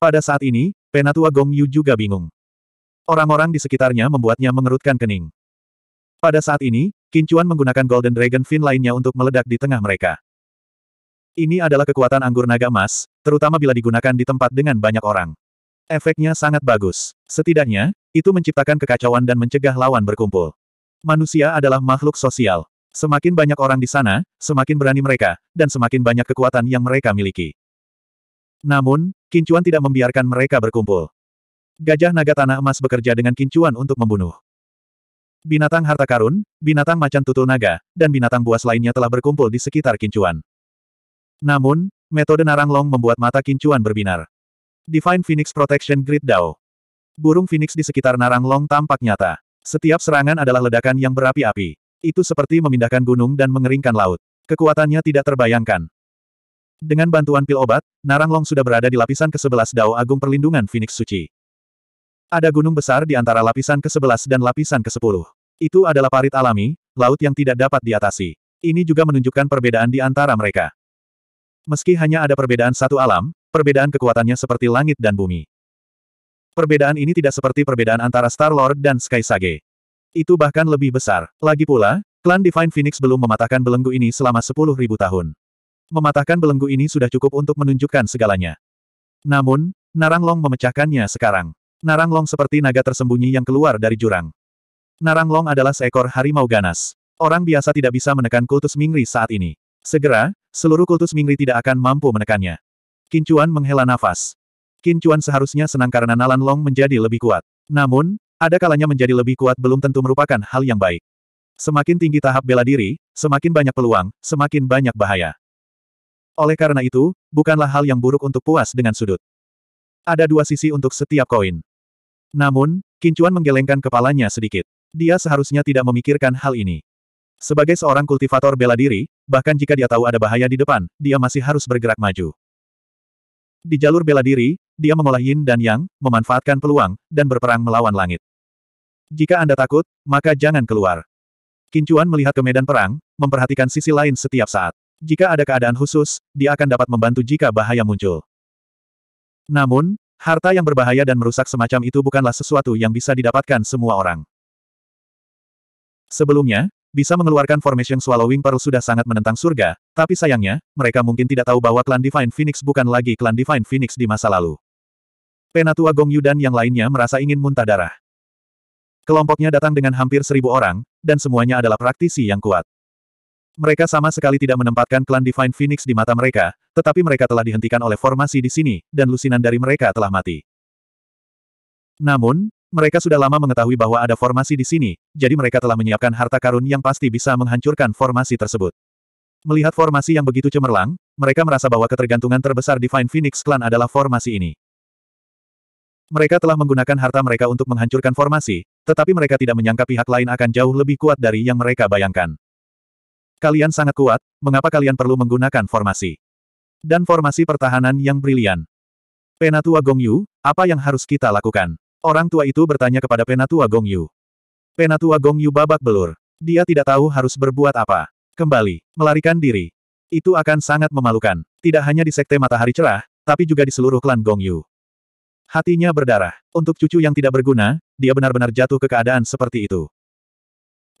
Pada saat ini, penatua Gong Yu juga bingung. Orang-orang di sekitarnya membuatnya mengerutkan kening. Pada saat ini, Kincuan menggunakan Golden Dragon Fin lainnya untuk meledak di tengah mereka. Ini adalah kekuatan anggur naga emas, terutama bila digunakan di tempat dengan banyak orang. Efeknya sangat bagus. Setidaknya, itu menciptakan kekacauan dan mencegah lawan berkumpul. Manusia adalah makhluk sosial. Semakin banyak orang di sana, semakin berani mereka, dan semakin banyak kekuatan yang mereka miliki. Namun, Kincuan tidak membiarkan mereka berkumpul. Gajah naga tanah emas bekerja dengan Kincuan untuk membunuh. Binatang harta karun, binatang macan tutul naga, dan binatang buas lainnya telah berkumpul di sekitar Kincuan. Namun, metode Narang Long membuat mata Kincuan berbinar. Divine Phoenix Protection Grid Dao. Burung Phoenix di sekitar Narang Long tampak nyata. Setiap serangan adalah ledakan yang berapi-api. Itu seperti memindahkan gunung dan mengeringkan laut. Kekuatannya tidak terbayangkan. Dengan bantuan pil obat, Narang Long sudah berada di lapisan ke-11 Dao Agung Perlindungan Phoenix Suci. Ada gunung besar di antara lapisan ke-11 dan lapisan ke-10. Itu adalah parit alami, laut yang tidak dapat diatasi. Ini juga menunjukkan perbedaan di antara mereka. Meski hanya ada perbedaan satu alam, perbedaan kekuatannya seperti langit dan bumi. Perbedaan ini tidak seperti perbedaan antara Star-Lord dan Sky Sage. Itu bahkan lebih besar. Lagi pula, klan Divine Phoenix belum mematahkan belenggu ini selama 10.000 tahun. Mematahkan belenggu ini sudah cukup untuk menunjukkan segalanya. Namun, Narang Long memecahkannya sekarang. Narang Long seperti naga tersembunyi yang keluar dari jurang. Narang Long adalah seekor harimau ganas. Orang biasa tidak bisa menekan kultus Mingri saat ini. Segera, seluruh kultus Mingri tidak akan mampu menekannya. Kincuan menghela nafas. Kincuan seharusnya senang karena Nalan Long menjadi lebih kuat. Namun, ada kalanya menjadi lebih kuat belum tentu merupakan hal yang baik. Semakin tinggi tahap bela diri, semakin banyak peluang, semakin banyak bahaya. Oleh karena itu, bukanlah hal yang buruk untuk puas dengan sudut. Ada dua sisi untuk setiap koin. Namun, Kincuan menggelengkan kepalanya sedikit. Dia seharusnya tidak memikirkan hal ini. Sebagai seorang kultivator bela diri, bahkan jika dia tahu ada bahaya di depan, dia masih harus bergerak maju. Di jalur bela diri, dia mengolah yin dan yang, memanfaatkan peluang, dan berperang melawan langit. Jika Anda takut, maka jangan keluar. Kincuan melihat ke medan perang, memperhatikan sisi lain setiap saat. Jika ada keadaan khusus, dia akan dapat membantu jika bahaya muncul. Namun, harta yang berbahaya dan merusak semacam itu bukanlah sesuatu yang bisa didapatkan semua orang. Sebelumnya, bisa mengeluarkan Formation Swallowing Pearl sudah sangat menentang surga, tapi sayangnya, mereka mungkin tidak tahu bahwa klan Divine Phoenix bukan lagi klan Divine Phoenix di masa lalu. Penatua Gong Yu dan yang lainnya merasa ingin muntah darah. Kelompoknya datang dengan hampir seribu orang, dan semuanya adalah praktisi yang kuat. Mereka sama sekali tidak menempatkan klan Divine Phoenix di mata mereka, tetapi mereka telah dihentikan oleh formasi di sini, dan lusinan dari mereka telah mati. Namun, mereka sudah lama mengetahui bahwa ada formasi di sini, jadi mereka telah menyiapkan harta karun yang pasti bisa menghancurkan formasi tersebut. Melihat formasi yang begitu cemerlang, mereka merasa bahwa ketergantungan terbesar Divine Phoenix Clan adalah formasi ini. Mereka telah menggunakan harta mereka untuk menghancurkan formasi, tetapi mereka tidak menyangka pihak lain akan jauh lebih kuat dari yang mereka bayangkan. Kalian sangat kuat, mengapa kalian perlu menggunakan formasi? Dan formasi pertahanan yang brilian. Penatua Gong Yu, apa yang harus kita lakukan? Orang tua itu bertanya kepada Penatua Gong Yu. Penatua Gong Yu babak belur. Dia tidak tahu harus berbuat apa. Kembali, melarikan diri. Itu akan sangat memalukan. Tidak hanya di Sekte Matahari Cerah, tapi juga di seluruh klan Gong Yu. Hatinya berdarah. Untuk cucu yang tidak berguna, dia benar-benar jatuh ke keadaan seperti itu.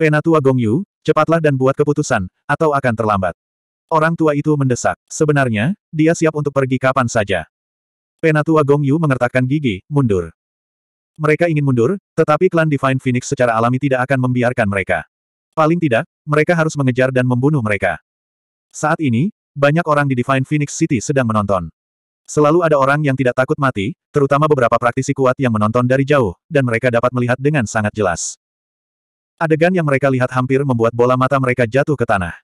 Penatua Yu, cepatlah dan buat keputusan, atau akan terlambat. Orang tua itu mendesak. Sebenarnya, dia siap untuk pergi kapan saja. Penatua Yu mengertakkan gigi, mundur. Mereka ingin mundur, tetapi klan Divine Phoenix secara alami tidak akan membiarkan mereka. Paling tidak, mereka harus mengejar dan membunuh mereka. Saat ini, banyak orang di Divine Phoenix City sedang menonton. Selalu ada orang yang tidak takut mati, terutama beberapa praktisi kuat yang menonton dari jauh, dan mereka dapat melihat dengan sangat jelas. Adegan yang mereka lihat hampir membuat bola mata mereka jatuh ke tanah.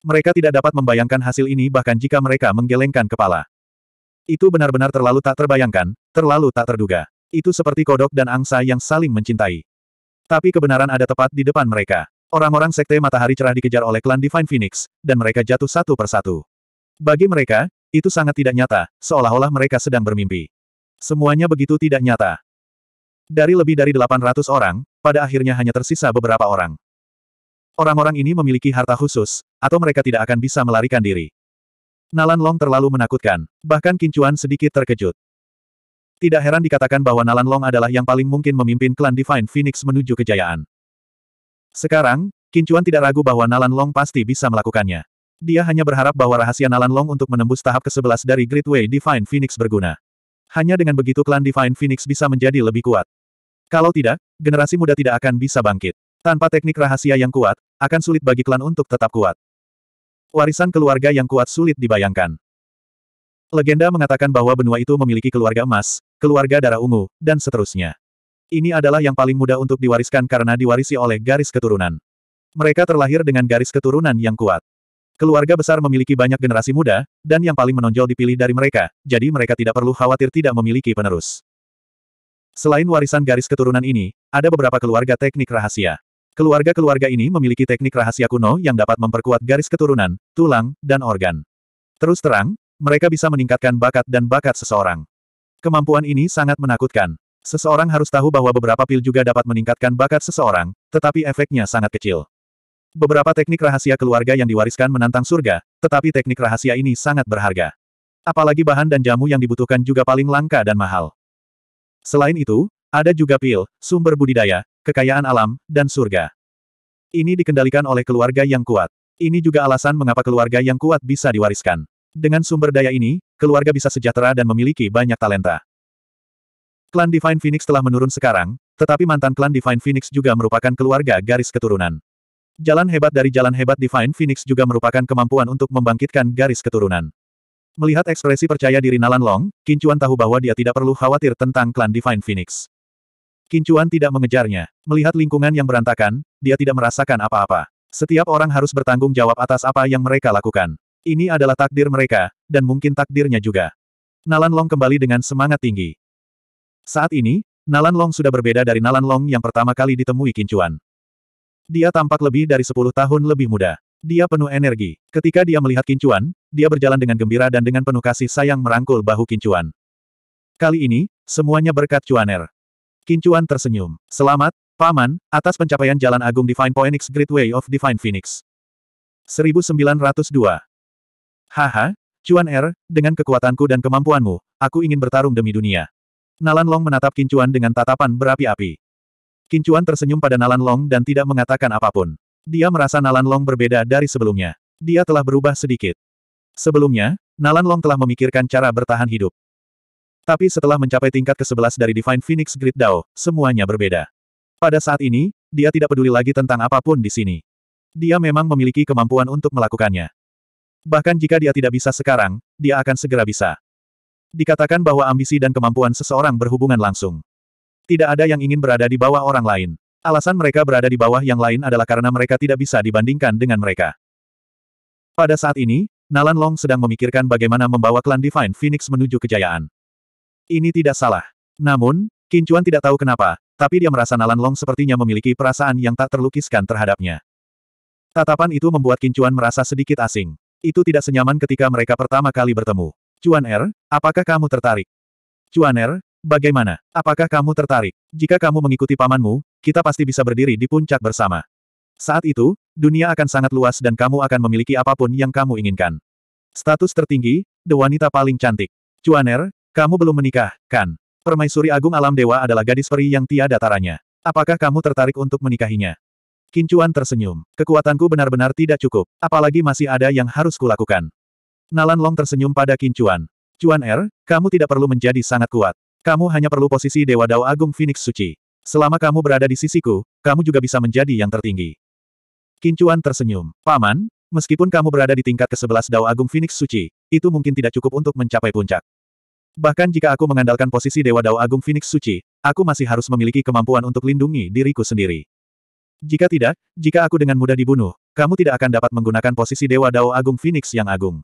Mereka tidak dapat membayangkan hasil ini bahkan jika mereka menggelengkan kepala. Itu benar-benar terlalu tak terbayangkan, terlalu tak terduga. Itu seperti kodok dan angsa yang saling mencintai. Tapi kebenaran ada tepat di depan mereka. Orang-orang sekte matahari cerah dikejar oleh klan Divine Phoenix, dan mereka jatuh satu persatu. Bagi mereka, itu sangat tidak nyata, seolah-olah mereka sedang bermimpi. Semuanya begitu tidak nyata. Dari lebih dari 800 orang, pada akhirnya hanya tersisa beberapa orang. Orang-orang ini memiliki harta khusus, atau mereka tidak akan bisa melarikan diri. Nalan Long terlalu menakutkan, bahkan Kincuan sedikit terkejut. Tidak heran dikatakan bahwa Nalan Long adalah yang paling mungkin memimpin klan Divine Phoenix menuju kejayaan. Sekarang, Kincuan tidak ragu bahwa Nalan Long pasti bisa melakukannya. Dia hanya berharap bahwa rahasia Nalan Long untuk menembus tahap ke-11 dari Great Way Divine Phoenix berguna. Hanya dengan begitu klan Divine Phoenix bisa menjadi lebih kuat. Kalau tidak, generasi muda tidak akan bisa bangkit. Tanpa teknik rahasia yang kuat, akan sulit bagi klan untuk tetap kuat. Warisan keluarga yang kuat sulit dibayangkan. Legenda mengatakan bahwa benua itu memiliki keluarga emas, keluarga darah ungu, dan seterusnya. Ini adalah yang paling mudah untuk diwariskan karena diwarisi oleh garis keturunan. Mereka terlahir dengan garis keturunan yang kuat. Keluarga besar memiliki banyak generasi muda, dan yang paling menonjol dipilih dari mereka, jadi mereka tidak perlu khawatir tidak memiliki penerus. Selain warisan garis keturunan ini, ada beberapa keluarga teknik rahasia. Keluarga-keluarga ini memiliki teknik rahasia kuno yang dapat memperkuat garis keturunan, tulang, dan organ. Terus terang, mereka bisa meningkatkan bakat dan bakat seseorang. Kemampuan ini sangat menakutkan. Seseorang harus tahu bahwa beberapa pil juga dapat meningkatkan bakat seseorang, tetapi efeknya sangat kecil. Beberapa teknik rahasia keluarga yang diwariskan menantang surga, tetapi teknik rahasia ini sangat berharga. Apalagi bahan dan jamu yang dibutuhkan juga paling langka dan mahal. Selain itu, ada juga pil, sumber budidaya, kekayaan alam, dan surga. Ini dikendalikan oleh keluarga yang kuat. Ini juga alasan mengapa keluarga yang kuat bisa diwariskan. Dengan sumber daya ini, keluarga bisa sejahtera dan memiliki banyak talenta. Klan Divine Phoenix telah menurun sekarang, tetapi mantan klan Divine Phoenix juga merupakan keluarga garis keturunan. Jalan hebat dari jalan hebat Divine Phoenix juga merupakan kemampuan untuk membangkitkan garis keturunan. Melihat ekspresi percaya diri Nalan Long, Kincuan tahu bahwa dia tidak perlu khawatir tentang klan Divine Phoenix. Kincuan tidak mengejarnya. Melihat lingkungan yang berantakan, dia tidak merasakan apa-apa. Setiap orang harus bertanggung jawab atas apa yang mereka lakukan. Ini adalah takdir mereka, dan mungkin takdirnya juga. Nalan Long kembali dengan semangat tinggi. Saat ini, Nalan Long sudah berbeda dari Nalan Long yang pertama kali ditemui Kincuan. Dia tampak lebih dari 10 tahun lebih muda. Dia penuh energi. Ketika dia melihat Kincuan, dia berjalan dengan gembira dan dengan penuh kasih sayang merangkul bahu Kincuan. Kali ini, semuanya berkat Cuaner. Kincuan tersenyum. Selamat, Paman, atas pencapaian Jalan Agung Divine Phoenix Great Way of Divine Phoenix. 1902. Haha, Cuan Er, dengan kekuatanku dan kemampuanmu, aku ingin bertarung demi dunia. Nalan Long menatap Kincuan dengan tatapan berapi-api. Kincuan tersenyum pada Nalan Long dan tidak mengatakan apapun. Dia merasa Nalan Long berbeda dari sebelumnya. Dia telah berubah sedikit. Sebelumnya, Nalan Long telah memikirkan cara bertahan hidup. Tapi setelah mencapai tingkat ke-11 dari Divine Phoenix Grid Dao, semuanya berbeda. Pada saat ini, dia tidak peduli lagi tentang apapun di sini. Dia memang memiliki kemampuan untuk melakukannya. Bahkan jika dia tidak bisa sekarang, dia akan segera bisa. Dikatakan bahwa ambisi dan kemampuan seseorang berhubungan langsung. Tidak ada yang ingin berada di bawah orang lain. Alasan mereka berada di bawah yang lain adalah karena mereka tidak bisa dibandingkan dengan mereka. Pada saat ini, Nalan Long sedang memikirkan bagaimana membawa klan Divine Phoenix menuju kejayaan. Ini tidak salah. Namun, Kincuan tidak tahu kenapa, tapi dia merasa Nalan Long sepertinya memiliki perasaan yang tak terlukiskan terhadapnya. Tatapan itu membuat Kincuan merasa sedikit asing. Itu tidak senyaman ketika mereka pertama kali bertemu. Cuan Er, apakah kamu tertarik? Cuan Er, bagaimana? Apakah kamu tertarik? Jika kamu mengikuti pamanmu, kita pasti bisa berdiri di puncak bersama. Saat itu, dunia akan sangat luas dan kamu akan memiliki apapun yang kamu inginkan. Status tertinggi, the wanita paling cantik. Cuaner, kamu belum menikah, kan? Permaisuri Agung Alam Dewa adalah gadis peri yang tiada taranya. Apakah kamu tertarik untuk menikahinya? Kincuan tersenyum. Kekuatanku benar-benar tidak cukup, apalagi masih ada yang harus kulakukan. Nalan Long tersenyum pada Kincuan. Cuan Er, kamu tidak perlu menjadi sangat kuat. Kamu hanya perlu posisi Dewa Dao Agung Phoenix Suci. Selama kamu berada di sisiku, kamu juga bisa menjadi yang tertinggi. Kincuan tersenyum. Paman, meskipun kamu berada di tingkat ke-11 Dao Agung Phoenix Suci, itu mungkin tidak cukup untuk mencapai puncak. Bahkan jika aku mengandalkan posisi Dewa Dao Agung Phoenix Suci, aku masih harus memiliki kemampuan untuk lindungi diriku sendiri. Jika tidak, jika aku dengan mudah dibunuh, kamu tidak akan dapat menggunakan posisi Dewa Dao Agung Phoenix yang agung.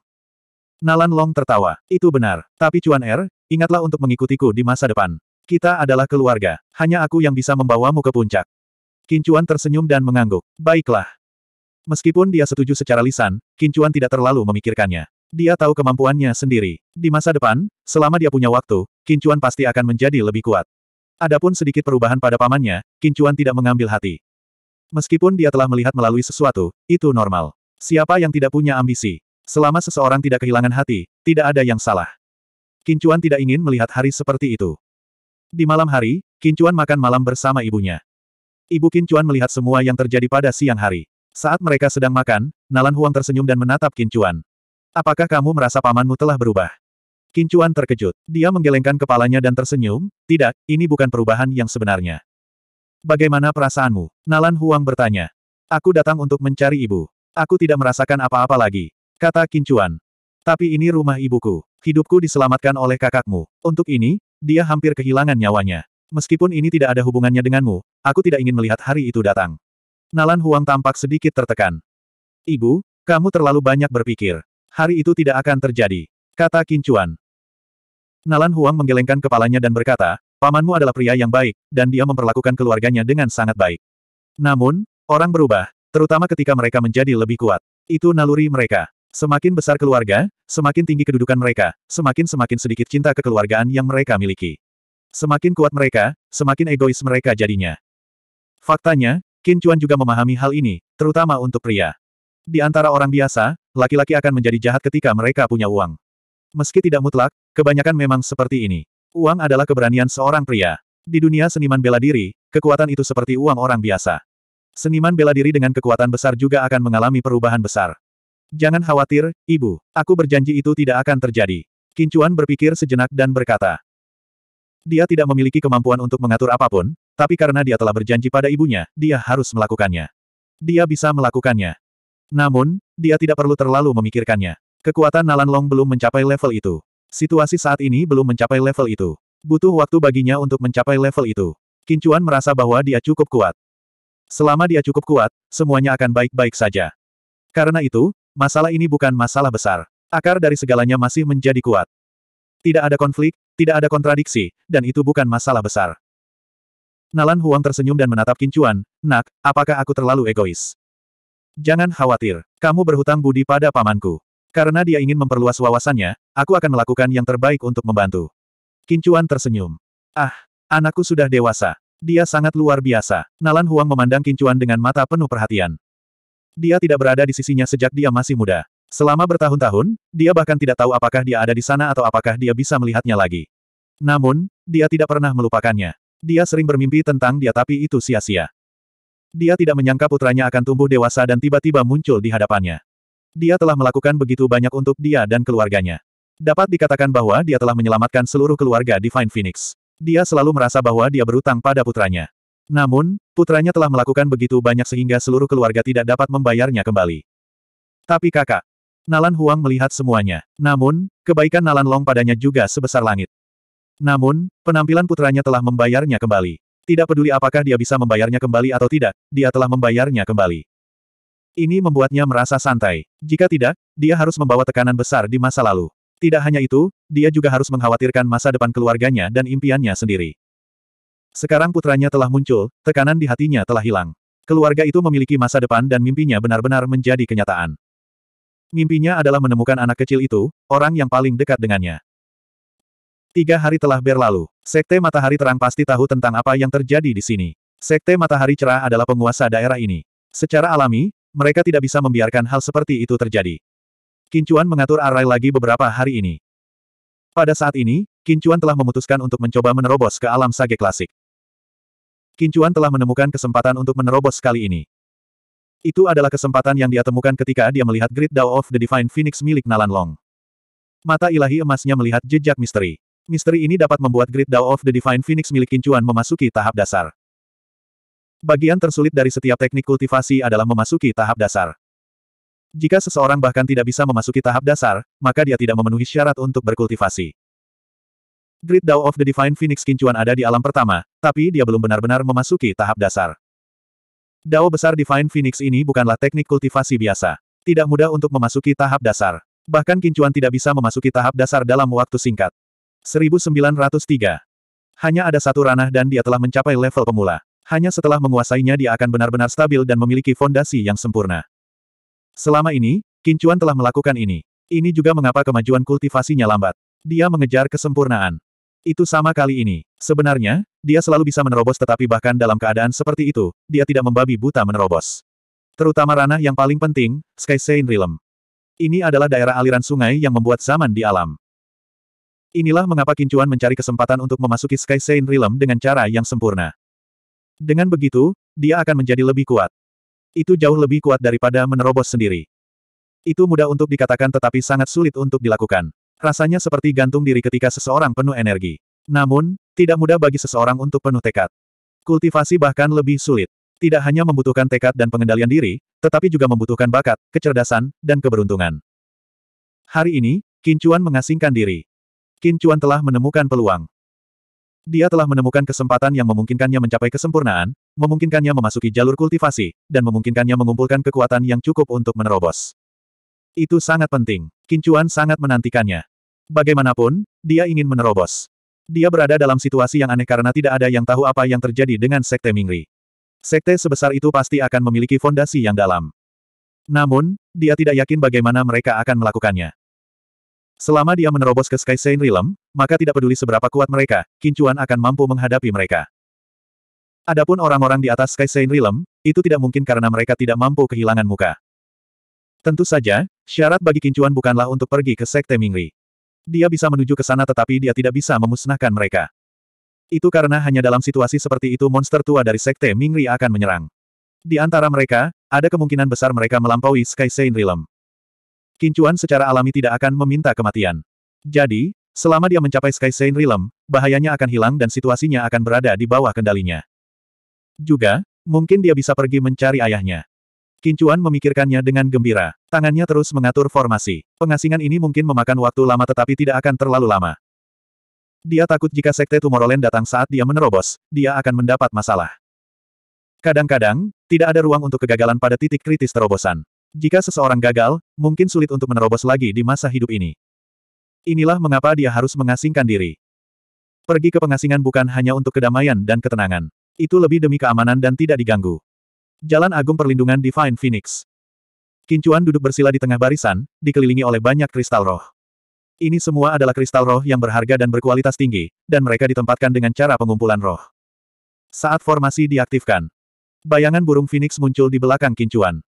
Nalan Long tertawa. Itu benar. Tapi Cuan Er, ingatlah untuk mengikutiku di masa depan. Kita adalah keluarga. Hanya aku yang bisa membawamu ke puncak. Kincuan tersenyum dan mengangguk. Baiklah. Meskipun dia setuju secara lisan, Kincuan tidak terlalu memikirkannya. Dia tahu kemampuannya sendiri. Di masa depan, selama dia punya waktu, Kincuan pasti akan menjadi lebih kuat. Adapun sedikit perubahan pada pamannya, Kincuan tidak mengambil hati. Meskipun dia telah melihat melalui sesuatu, itu normal. Siapa yang tidak punya ambisi? Selama seseorang tidak kehilangan hati, tidak ada yang salah. Kincuan tidak ingin melihat hari seperti itu. Di malam hari, Kincuan makan malam bersama ibunya. Ibu Kincuan melihat semua yang terjadi pada siang hari. Saat mereka sedang makan, Nalan Huang tersenyum dan menatap Kincuan. Apakah kamu merasa pamanmu telah berubah? Kincuan terkejut. Dia menggelengkan kepalanya dan tersenyum, tidak, ini bukan perubahan yang sebenarnya. Bagaimana perasaanmu? Nalan Huang bertanya. Aku datang untuk mencari ibu. Aku tidak merasakan apa-apa lagi. Kata Kincuan. Tapi ini rumah ibuku. Hidupku diselamatkan oleh kakakmu. Untuk ini, dia hampir kehilangan nyawanya. Meskipun ini tidak ada hubungannya denganmu, aku tidak ingin melihat hari itu datang. Nalan Huang tampak sedikit tertekan. Ibu, kamu terlalu banyak berpikir. Hari itu tidak akan terjadi, kata Kincuan. Nalan Huang menggelengkan kepalanya dan berkata, pamanmu adalah pria yang baik, dan dia memperlakukan keluarganya dengan sangat baik. Namun, orang berubah, terutama ketika mereka menjadi lebih kuat. Itu naluri mereka. Semakin besar keluarga, semakin tinggi kedudukan mereka, semakin-semakin sedikit cinta kekeluargaan yang mereka miliki. Semakin kuat mereka, semakin egois mereka jadinya. Faktanya, Qin Chuan juga memahami hal ini, terutama untuk pria. Di antara orang biasa, laki-laki akan menjadi jahat ketika mereka punya uang. Meski tidak mutlak, kebanyakan memang seperti ini. Uang adalah keberanian seorang pria. Di dunia seniman bela diri, kekuatan itu seperti uang orang biasa. Seniman bela diri dengan kekuatan besar juga akan mengalami perubahan besar. Jangan khawatir, ibu. Aku berjanji itu tidak akan terjadi. Kincuan berpikir sejenak dan berkata. Dia tidak memiliki kemampuan untuk mengatur apapun, tapi karena dia telah berjanji pada ibunya, dia harus melakukannya. Dia bisa melakukannya. Namun, dia tidak perlu terlalu memikirkannya. Kekuatan Nalan Long belum mencapai level itu. Situasi saat ini belum mencapai level itu. Butuh waktu baginya untuk mencapai level itu. Kincuan merasa bahwa dia cukup kuat. Selama dia cukup kuat, semuanya akan baik-baik saja. Karena itu, masalah ini bukan masalah besar. Akar dari segalanya masih menjadi kuat. Tidak ada konflik, tidak ada kontradiksi, dan itu bukan masalah besar. Nalan Huang tersenyum dan menatap Kincuan, Nak, apakah aku terlalu egois? Jangan khawatir, kamu berhutang budi pada pamanku. Karena dia ingin memperluas wawasannya, aku akan melakukan yang terbaik untuk membantu. Kincuan tersenyum. Ah, anakku sudah dewasa. Dia sangat luar biasa. Nalan Huang memandang Kincuan dengan mata penuh perhatian dia tidak berada di sisinya sejak dia masih muda. Selama bertahun-tahun, dia bahkan tidak tahu apakah dia ada di sana atau apakah dia bisa melihatnya lagi. Namun, dia tidak pernah melupakannya. Dia sering bermimpi tentang dia tapi itu sia-sia. Dia tidak menyangka putranya akan tumbuh dewasa dan tiba-tiba muncul di hadapannya. Dia telah melakukan begitu banyak untuk dia dan keluarganya. Dapat dikatakan bahwa dia telah menyelamatkan seluruh keluarga Divine Phoenix. Dia selalu merasa bahwa dia berutang pada putranya. Namun, putranya telah melakukan begitu banyak sehingga seluruh keluarga tidak dapat membayarnya kembali. Tapi kakak, Nalan Huang melihat semuanya. Namun, kebaikan Nalan Long padanya juga sebesar langit. Namun, penampilan putranya telah membayarnya kembali. Tidak peduli apakah dia bisa membayarnya kembali atau tidak, dia telah membayarnya kembali. Ini membuatnya merasa santai. Jika tidak, dia harus membawa tekanan besar di masa lalu. Tidak hanya itu, dia juga harus mengkhawatirkan masa depan keluarganya dan impiannya sendiri. Sekarang putranya telah muncul, tekanan di hatinya telah hilang. Keluarga itu memiliki masa depan dan mimpinya benar-benar menjadi kenyataan. Mimpinya adalah menemukan anak kecil itu, orang yang paling dekat dengannya. Tiga hari telah berlalu. Sekte Matahari Terang pasti tahu tentang apa yang terjadi di sini. Sekte Matahari Cerah adalah penguasa daerah ini. Secara alami, mereka tidak bisa membiarkan hal seperti itu terjadi. Kincuan mengatur arai lagi beberapa hari ini. Pada saat ini, Kincuan telah memutuskan untuk mencoba menerobos ke alam sage klasik. Kincuan telah menemukan kesempatan untuk menerobos kali ini. Itu adalah kesempatan yang dia temukan ketika dia melihat Great Dao of the Divine Phoenix milik Nalan Long. Mata ilahi emasnya melihat jejak misteri. Misteri ini dapat membuat Great Dao of the Divine Phoenix milik Kincuan memasuki tahap dasar. Bagian tersulit dari setiap teknik kultivasi adalah memasuki tahap dasar. Jika seseorang bahkan tidak bisa memasuki tahap dasar, maka dia tidak memenuhi syarat untuk berkultivasi. Great Dao of the Divine Phoenix Kincuan ada di alam pertama, tapi dia belum benar-benar memasuki tahap dasar. Dao besar Divine Phoenix ini bukanlah teknik kultivasi biasa. Tidak mudah untuk memasuki tahap dasar. Bahkan Kincuan tidak bisa memasuki tahap dasar dalam waktu singkat. 1903. Hanya ada satu ranah dan dia telah mencapai level pemula. Hanya setelah menguasainya dia akan benar-benar stabil dan memiliki fondasi yang sempurna. Selama ini, Kincuan telah melakukan ini. Ini juga mengapa kemajuan kultivasinya lambat. Dia mengejar kesempurnaan. Itu sama kali ini. Sebenarnya, dia selalu bisa menerobos tetapi bahkan dalam keadaan seperti itu, dia tidak membabi buta menerobos. Terutama ranah yang paling penting, Sky Saint Realm. Ini adalah daerah aliran sungai yang membuat zaman di alam. Inilah mengapa Kincuan mencari kesempatan untuk memasuki Sky Saint Realm dengan cara yang sempurna. Dengan begitu, dia akan menjadi lebih kuat. Itu jauh lebih kuat daripada menerobos sendiri. Itu mudah untuk dikatakan tetapi sangat sulit untuk dilakukan. Rasanya seperti gantung diri ketika seseorang penuh energi. Namun, tidak mudah bagi seseorang untuk penuh tekad. Kultivasi bahkan lebih sulit. Tidak hanya membutuhkan tekad dan pengendalian diri, tetapi juga membutuhkan bakat, kecerdasan, dan keberuntungan. Hari ini, Kincuan mengasingkan diri. Kincuan telah menemukan peluang. Dia telah menemukan kesempatan yang memungkinkannya mencapai kesempurnaan, memungkinkannya memasuki jalur kultivasi, dan memungkinkannya mengumpulkan kekuatan yang cukup untuk menerobos. Itu sangat penting. Kincuan sangat menantikannya. Bagaimanapun, dia ingin menerobos. Dia berada dalam situasi yang aneh karena tidak ada yang tahu apa yang terjadi dengan Sekte Mingri. Sekte sebesar itu pasti akan memiliki fondasi yang dalam. Namun, dia tidak yakin bagaimana mereka akan melakukannya. Selama dia menerobos ke Sky Saint Realm, maka tidak peduli seberapa kuat mereka, Kincuan akan mampu menghadapi mereka. Adapun orang-orang di atas Sky Saint Realm, itu tidak mungkin karena mereka tidak mampu kehilangan muka. Tentu saja, syarat bagi Kincuan bukanlah untuk pergi ke Sekte Mingri. Dia bisa menuju ke sana tetapi dia tidak bisa memusnahkan mereka. Itu karena hanya dalam situasi seperti itu monster tua dari Sekte Mingri akan menyerang. Di antara mereka, ada kemungkinan besar mereka melampaui Sky Saint Realm. Kincuan secara alami tidak akan meminta kematian. Jadi, selama dia mencapai Sky Saint Realm, bahayanya akan hilang dan situasinya akan berada di bawah kendalinya. Juga, mungkin dia bisa pergi mencari ayahnya. Kincuan memikirkannya dengan gembira. Tangannya terus mengatur formasi. Pengasingan ini mungkin memakan waktu lama tetapi tidak akan terlalu lama. Dia takut jika Sekte Tomorrowland datang saat dia menerobos, dia akan mendapat masalah. Kadang-kadang, tidak ada ruang untuk kegagalan pada titik kritis terobosan. Jika seseorang gagal, mungkin sulit untuk menerobos lagi di masa hidup ini. Inilah mengapa dia harus mengasingkan diri. Pergi ke pengasingan bukan hanya untuk kedamaian dan ketenangan. Itu lebih demi keamanan dan tidak diganggu. Jalan Agung Perlindungan Divine Phoenix. Kincuan duduk bersila di tengah barisan, dikelilingi oleh banyak kristal roh. Ini semua adalah kristal roh yang berharga dan berkualitas tinggi, dan mereka ditempatkan dengan cara pengumpulan roh. Saat formasi diaktifkan, bayangan burung Phoenix muncul di belakang Kincuan.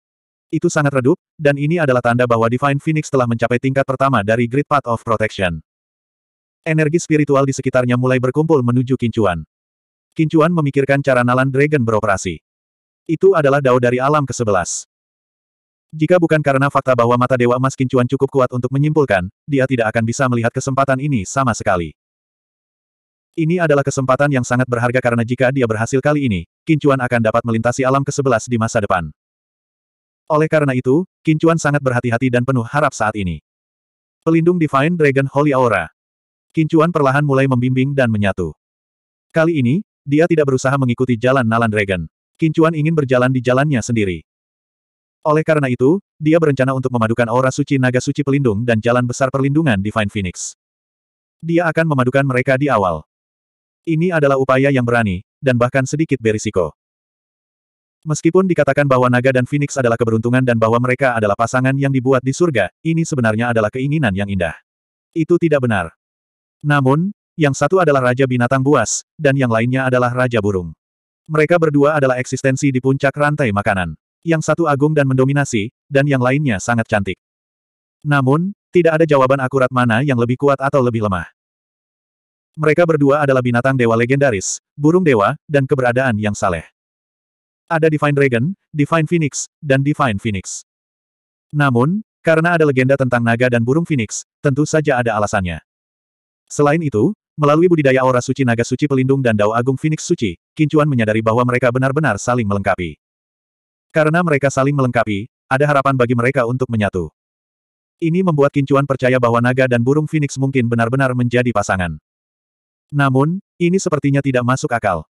Itu sangat redup, dan ini adalah tanda bahwa Divine Phoenix telah mencapai tingkat pertama dari Great Path of Protection. Energi spiritual di sekitarnya mulai berkumpul menuju Kincuan. Kincuan memikirkan cara Nalan Dragon beroperasi. Itu adalah dao dari alam ke-11. Jika bukan karena fakta bahwa mata Dewa Emas Kincuan cukup kuat untuk menyimpulkan, dia tidak akan bisa melihat kesempatan ini sama sekali. Ini adalah kesempatan yang sangat berharga karena jika dia berhasil kali ini, Kincuan akan dapat melintasi alam ke-11 di masa depan. Oleh karena itu, Kincuan sangat berhati-hati dan penuh harap saat ini. Pelindung Divine Dragon Holy Aura. Kincuan perlahan mulai membimbing dan menyatu. Kali ini, dia tidak berusaha mengikuti jalan Nalan Dragon. Kincuan ingin berjalan di jalannya sendiri. Oleh karena itu, dia berencana untuk memadukan aura suci naga suci pelindung dan jalan besar perlindungan Divine Phoenix. Dia akan memadukan mereka di awal. Ini adalah upaya yang berani, dan bahkan sedikit berisiko. Meskipun dikatakan bahwa naga dan Phoenix adalah keberuntungan dan bahwa mereka adalah pasangan yang dibuat di surga, ini sebenarnya adalah keinginan yang indah. Itu tidak benar. Namun, yang satu adalah Raja Binatang Buas, dan yang lainnya adalah Raja Burung. Mereka berdua adalah eksistensi di puncak rantai makanan. Yang satu agung dan mendominasi, dan yang lainnya sangat cantik. Namun, tidak ada jawaban akurat mana yang lebih kuat atau lebih lemah. Mereka berdua adalah binatang dewa legendaris, burung dewa, dan keberadaan yang saleh. Ada Divine Dragon, Divine Phoenix, dan Divine Phoenix. Namun, karena ada legenda tentang naga dan burung phoenix, tentu saja ada alasannya. Selain itu, Melalui budidaya aura suci naga suci pelindung dan dao agung Phoenix suci, Kincuan menyadari bahwa mereka benar-benar saling melengkapi. Karena mereka saling melengkapi, ada harapan bagi mereka untuk menyatu. Ini membuat Kincuan percaya bahwa naga dan burung Phoenix mungkin benar-benar menjadi pasangan. Namun, ini sepertinya tidak masuk akal.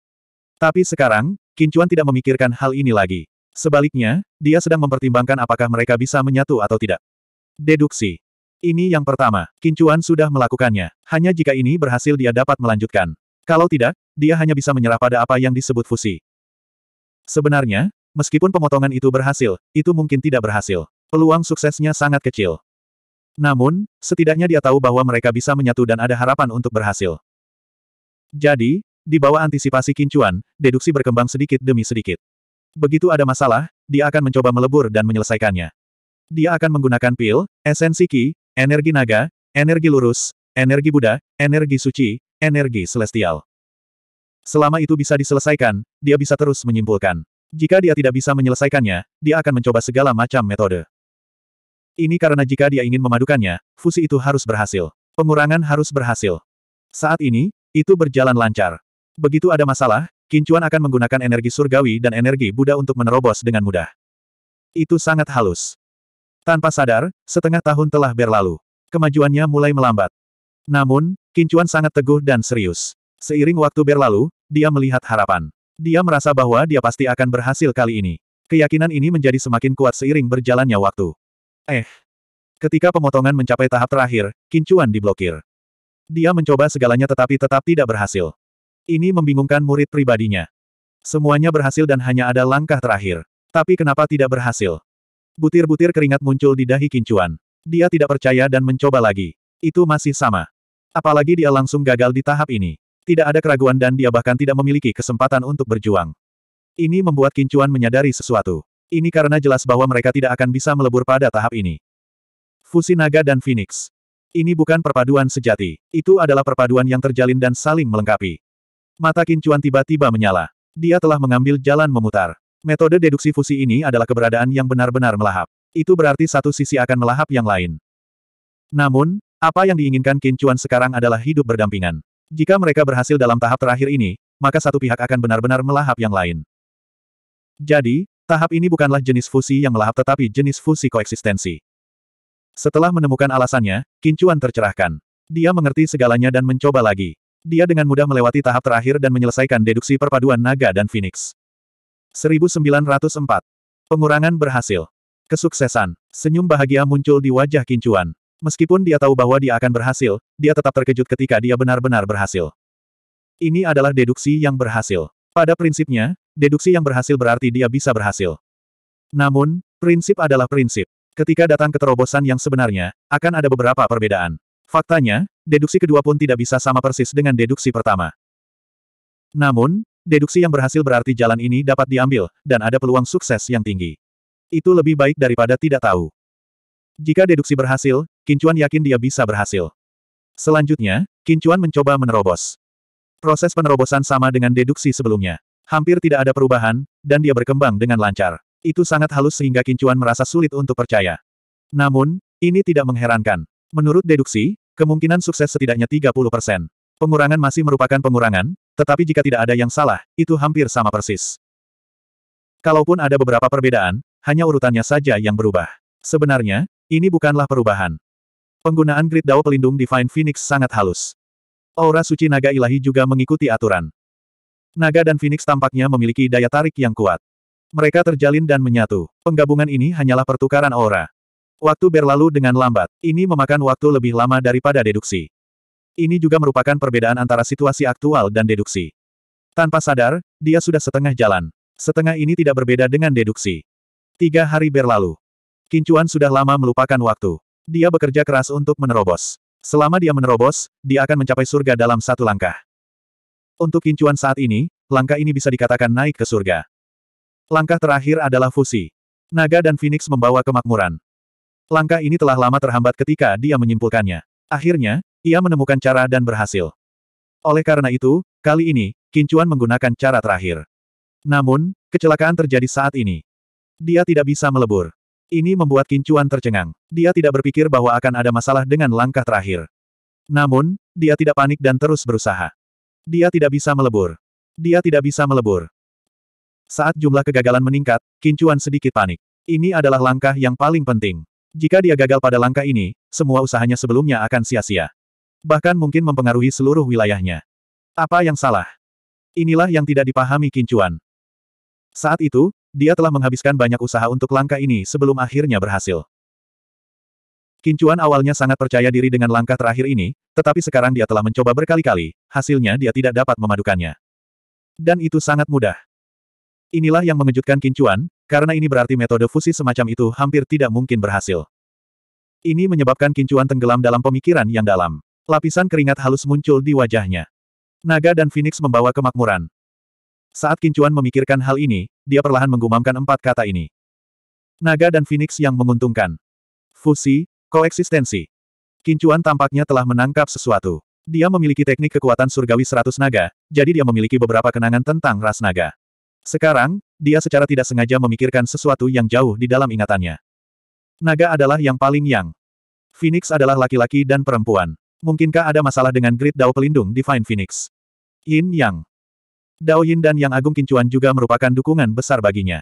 Tapi sekarang, Kincuan tidak memikirkan hal ini lagi. Sebaliknya, dia sedang mempertimbangkan apakah mereka bisa menyatu atau tidak. Deduksi ini yang pertama, Kincuan sudah melakukannya, hanya jika ini berhasil dia dapat melanjutkan. Kalau tidak, dia hanya bisa menyerah pada apa yang disebut fusi. Sebenarnya, meskipun pemotongan itu berhasil, itu mungkin tidak berhasil. Peluang suksesnya sangat kecil. Namun, setidaknya dia tahu bahwa mereka bisa menyatu dan ada harapan untuk berhasil. Jadi, di bawah antisipasi kincuan, deduksi berkembang sedikit demi sedikit. Begitu ada masalah, dia akan mencoba melebur dan menyelesaikannya. Dia akan menggunakan pil, esensi ki, energi naga, energi lurus, energi Buddha, energi suci, energi celestial. Selama itu bisa diselesaikan, dia bisa terus menyimpulkan. Jika dia tidak bisa menyelesaikannya, dia akan mencoba segala macam metode. Ini karena jika dia ingin memadukannya, fusi itu harus berhasil. Pengurangan harus berhasil. Saat ini, itu berjalan lancar. Begitu ada masalah, Kincuan akan menggunakan energi surgawi dan energi Buddha untuk menerobos dengan mudah. Itu sangat halus. Tanpa sadar, setengah tahun telah berlalu. Kemajuannya mulai melambat. Namun, Kincuan sangat teguh dan serius. Seiring waktu berlalu, dia melihat harapan. Dia merasa bahwa dia pasti akan berhasil kali ini. Keyakinan ini menjadi semakin kuat seiring berjalannya waktu. Eh. Ketika pemotongan mencapai tahap terakhir, Kincuan diblokir. Dia mencoba segalanya tetapi tetap tidak berhasil. Ini membingungkan murid pribadinya. Semuanya berhasil dan hanya ada langkah terakhir. Tapi kenapa tidak berhasil? Butir-butir keringat muncul di dahi Kincuan. Dia tidak percaya dan mencoba lagi. Itu masih sama. Apalagi dia langsung gagal di tahap ini. Tidak ada keraguan dan dia bahkan tidak memiliki kesempatan untuk berjuang. Ini membuat Kincuan menyadari sesuatu. Ini karena jelas bahwa mereka tidak akan bisa melebur pada tahap ini. Fusi Naga dan Phoenix. Ini bukan perpaduan sejati. Itu adalah perpaduan yang terjalin dan saling melengkapi. Mata Kincuan tiba-tiba menyala. Dia telah mengambil jalan memutar. Metode deduksi fusi ini adalah keberadaan yang benar-benar melahap. Itu berarti satu sisi akan melahap yang lain. Namun, apa yang diinginkan Kincuan sekarang adalah hidup berdampingan. Jika mereka berhasil dalam tahap terakhir ini, maka satu pihak akan benar-benar melahap yang lain. Jadi, tahap ini bukanlah jenis fusi yang melahap tetapi jenis fusi koeksistensi. Setelah menemukan alasannya, Kincuan tercerahkan. Dia mengerti segalanya dan mencoba lagi. Dia dengan mudah melewati tahap terakhir dan menyelesaikan deduksi perpaduan naga dan phoenix. 1904. Pengurangan berhasil. Kesuksesan. Senyum bahagia muncul di wajah Kincuan. Meskipun dia tahu bahwa dia akan berhasil, dia tetap terkejut ketika dia benar-benar berhasil. Ini adalah deduksi yang berhasil. Pada prinsipnya, deduksi yang berhasil berarti dia bisa berhasil. Namun, prinsip adalah prinsip. Ketika datang keterobosan yang sebenarnya, akan ada beberapa perbedaan. Faktanya, deduksi kedua pun tidak bisa sama persis dengan deduksi pertama. Namun, Deduksi yang berhasil berarti jalan ini dapat diambil, dan ada peluang sukses yang tinggi. Itu lebih baik daripada tidak tahu. Jika deduksi berhasil, Kincuan yakin dia bisa berhasil. Selanjutnya, Kincuan mencoba menerobos. Proses penerobosan sama dengan deduksi sebelumnya. Hampir tidak ada perubahan, dan dia berkembang dengan lancar. Itu sangat halus sehingga Kincuan merasa sulit untuk percaya. Namun, ini tidak mengherankan. Menurut deduksi, kemungkinan sukses setidaknya 30%. Pengurangan masih merupakan pengurangan, tetapi jika tidak ada yang salah, itu hampir sama persis. Kalaupun ada beberapa perbedaan, hanya urutannya saja yang berubah. Sebenarnya, ini bukanlah perubahan. Penggunaan grid Dao pelindung Divine Phoenix sangat halus. Aura suci naga ilahi juga mengikuti aturan. Naga dan Phoenix tampaknya memiliki daya tarik yang kuat. Mereka terjalin dan menyatu. Penggabungan ini hanyalah pertukaran aura. Waktu berlalu dengan lambat, ini memakan waktu lebih lama daripada deduksi. Ini juga merupakan perbedaan antara situasi aktual dan deduksi. Tanpa sadar, dia sudah setengah jalan. Setengah ini tidak berbeda dengan deduksi. Tiga hari berlalu. Kincuan sudah lama melupakan waktu. Dia bekerja keras untuk menerobos. Selama dia menerobos, dia akan mencapai surga dalam satu langkah. Untuk Kincuan saat ini, langkah ini bisa dikatakan naik ke surga. Langkah terakhir adalah fusi. Naga dan Phoenix membawa kemakmuran. Langkah ini telah lama terhambat ketika dia menyimpulkannya. Akhirnya, ia menemukan cara dan berhasil. Oleh karena itu, kali ini, Kincuan menggunakan cara terakhir. Namun, kecelakaan terjadi saat ini. Dia tidak bisa melebur. Ini membuat Kincuan tercengang. Dia tidak berpikir bahwa akan ada masalah dengan langkah terakhir. Namun, dia tidak panik dan terus berusaha. Dia tidak bisa melebur. Dia tidak bisa melebur. Saat jumlah kegagalan meningkat, Kincuan sedikit panik. Ini adalah langkah yang paling penting. Jika dia gagal pada langkah ini, semua usahanya sebelumnya akan sia-sia. Bahkan mungkin mempengaruhi seluruh wilayahnya. Apa yang salah? Inilah yang tidak dipahami Kincuan. Saat itu, dia telah menghabiskan banyak usaha untuk langkah ini sebelum akhirnya berhasil. Kincuan awalnya sangat percaya diri dengan langkah terakhir ini, tetapi sekarang dia telah mencoba berkali-kali, hasilnya dia tidak dapat memadukannya. Dan itu sangat mudah. Inilah yang mengejutkan Kincuan, karena ini berarti metode fusi semacam itu hampir tidak mungkin berhasil. Ini menyebabkan kincuan tenggelam dalam pemikiran yang dalam. Lapisan keringat halus muncul di wajahnya. Naga dan Phoenix membawa kemakmuran. Saat kincuan memikirkan hal ini, dia perlahan menggumamkan empat kata ini. Naga dan Phoenix yang menguntungkan. Fusi, koeksistensi. Kincuan tampaknya telah menangkap sesuatu. Dia memiliki teknik kekuatan surgawi seratus naga, jadi dia memiliki beberapa kenangan tentang ras naga. Sekarang, dia secara tidak sengaja memikirkan sesuatu yang jauh di dalam ingatannya. Naga adalah yang paling yang. Phoenix adalah laki-laki dan perempuan. Mungkinkah ada masalah dengan grid Dao pelindung Divine Phoenix? Yin Yang. Dao Yin dan Yang Agung Kincuan juga merupakan dukungan besar baginya.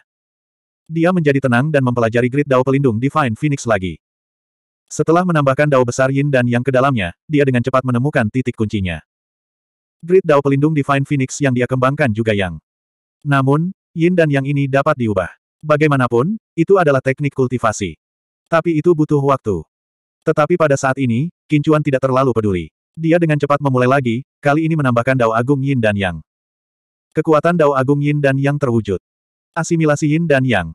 Dia menjadi tenang dan mempelajari grid Dao pelindung Divine Phoenix lagi. Setelah menambahkan Dao besar Yin dan Yang ke dalamnya, dia dengan cepat menemukan titik kuncinya. Grid Dao pelindung Divine Phoenix yang dia kembangkan juga Yang. Namun, yin dan yang ini dapat diubah. Bagaimanapun, itu adalah teknik kultivasi. Tapi itu butuh waktu. Tetapi pada saat ini, Kincuan tidak terlalu peduli. Dia dengan cepat memulai lagi, kali ini menambahkan dao agung yin dan yang. Kekuatan dao agung yin dan yang terwujud. Asimilasi yin dan yang.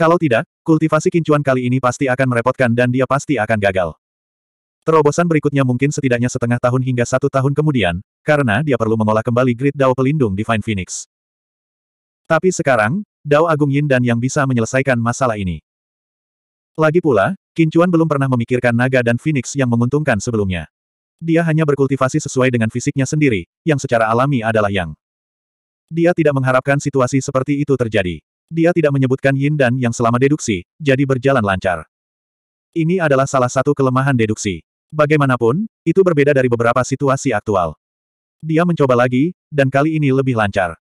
Kalau tidak, kultivasi kincuan kali ini pasti akan merepotkan dan dia pasti akan gagal. Terobosan berikutnya mungkin setidaknya setengah tahun hingga satu tahun kemudian, karena dia perlu mengolah kembali grid Dao pelindung Divine Phoenix. Tapi sekarang, Dao Agung Yin dan yang bisa menyelesaikan masalah ini. Lagi pula, Kincuan belum pernah memikirkan naga dan phoenix yang menguntungkan sebelumnya. Dia hanya berkultivasi sesuai dengan fisiknya sendiri, yang secara alami adalah yang. Dia tidak mengharapkan situasi seperti itu terjadi. Dia tidak menyebutkan yin dan yang selama deduksi, jadi berjalan lancar. Ini adalah salah satu kelemahan deduksi. Bagaimanapun, itu berbeda dari beberapa situasi aktual. Dia mencoba lagi, dan kali ini lebih lancar.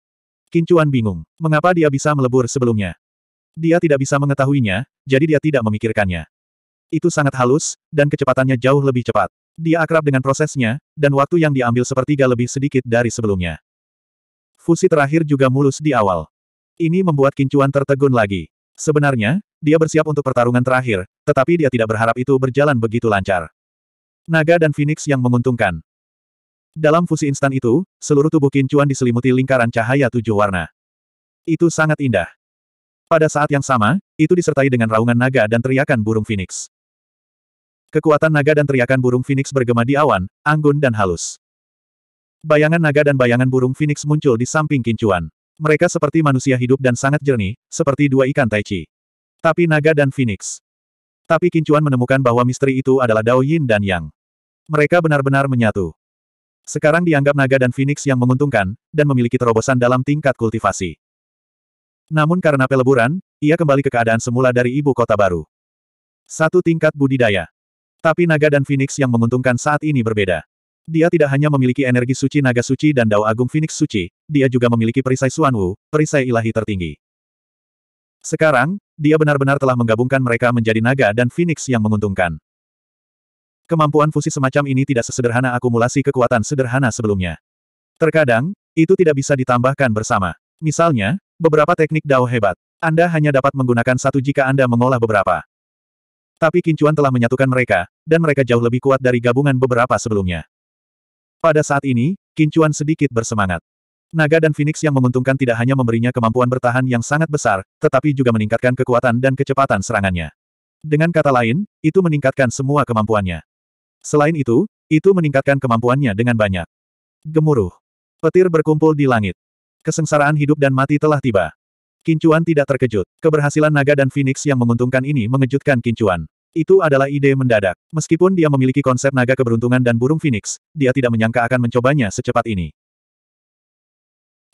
Kincuan bingung. Mengapa dia bisa melebur sebelumnya? Dia tidak bisa mengetahuinya, jadi dia tidak memikirkannya. Itu sangat halus, dan kecepatannya jauh lebih cepat. Dia akrab dengan prosesnya, dan waktu yang diambil sepertiga lebih sedikit dari sebelumnya. Fusi terakhir juga mulus di awal. Ini membuat Kincuan tertegun lagi. Sebenarnya, dia bersiap untuk pertarungan terakhir, tetapi dia tidak berharap itu berjalan begitu lancar. Naga dan Phoenix yang menguntungkan. Dalam fusi instan itu, seluruh tubuh Kincuan diselimuti lingkaran cahaya tujuh warna. Itu sangat indah. Pada saat yang sama, itu disertai dengan raungan naga dan teriakan burung phoenix. Kekuatan naga dan teriakan burung phoenix bergema di awan, anggun dan halus. Bayangan naga dan bayangan burung phoenix muncul di samping kincuan. Mereka seperti manusia hidup dan sangat jernih, seperti dua ikan tai chi. Tapi naga dan phoenix. Tapi kincuan menemukan bahwa misteri itu adalah Dao Yin dan Yang. Mereka benar-benar menyatu. Sekarang dianggap naga dan phoenix yang menguntungkan, dan memiliki terobosan dalam tingkat kultivasi. Namun karena peleburan, ia kembali ke keadaan semula dari ibu kota baru. Satu tingkat budidaya. Tapi naga dan phoenix yang menguntungkan saat ini berbeda. Dia tidak hanya memiliki energi suci naga suci dan dao agung phoenix suci, dia juga memiliki perisai Suanwu, perisai ilahi tertinggi. Sekarang, dia benar-benar telah menggabungkan mereka menjadi naga dan phoenix yang menguntungkan. Kemampuan fusi semacam ini tidak sesederhana akumulasi kekuatan sederhana sebelumnya. Terkadang, itu tidak bisa ditambahkan bersama. Misalnya, beberapa teknik dao hebat. Anda hanya dapat menggunakan satu jika Anda mengolah beberapa. Tapi Kincuan telah menyatukan mereka, dan mereka jauh lebih kuat dari gabungan beberapa sebelumnya. Pada saat ini, Kincuan sedikit bersemangat. Naga dan Phoenix yang menguntungkan tidak hanya memberinya kemampuan bertahan yang sangat besar, tetapi juga meningkatkan kekuatan dan kecepatan serangannya. Dengan kata lain, itu meningkatkan semua kemampuannya. Selain itu, itu meningkatkan kemampuannya dengan banyak. Gemuruh. Petir berkumpul di langit. Kesengsaraan hidup dan mati telah tiba. Kincuan tidak terkejut. Keberhasilan naga dan Phoenix yang menguntungkan ini mengejutkan Kincuan. Itu adalah ide mendadak. Meskipun dia memiliki konsep naga keberuntungan dan burung Phoenix, dia tidak menyangka akan mencobanya secepat ini.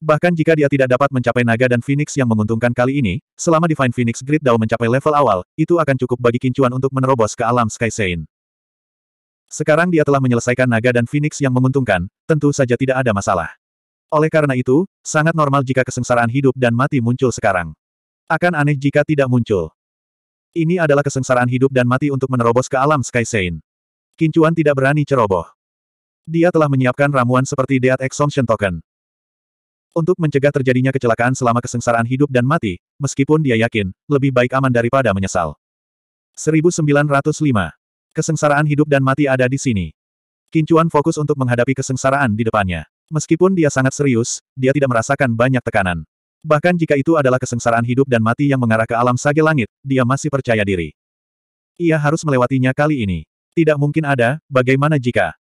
Bahkan jika dia tidak dapat mencapai naga dan Phoenix yang menguntungkan kali ini, selama Divine Phoenix Grid Dao mencapai level awal, itu akan cukup bagi Kincuan untuk menerobos ke alam Sky Sein. Sekarang dia telah menyelesaikan naga dan Phoenix yang menguntungkan, tentu saja tidak ada masalah. Oleh karena itu, sangat normal jika kesengsaraan hidup dan mati muncul sekarang. Akan aneh jika tidak muncul. Ini adalah kesengsaraan hidup dan mati untuk menerobos ke alam Sky Kincuan tidak berani ceroboh. Dia telah menyiapkan ramuan seperti Death Exhaustion Token. Untuk mencegah terjadinya kecelakaan selama kesengsaraan hidup dan mati, meskipun dia yakin, lebih baik aman daripada menyesal. 1905 Kesengsaraan hidup dan mati ada di sini. Kincuan fokus untuk menghadapi kesengsaraan di depannya. Meskipun dia sangat serius, dia tidak merasakan banyak tekanan. Bahkan jika itu adalah kesengsaraan hidup dan mati yang mengarah ke alam sage langit, dia masih percaya diri. Ia harus melewatinya kali ini. Tidak mungkin ada, bagaimana jika...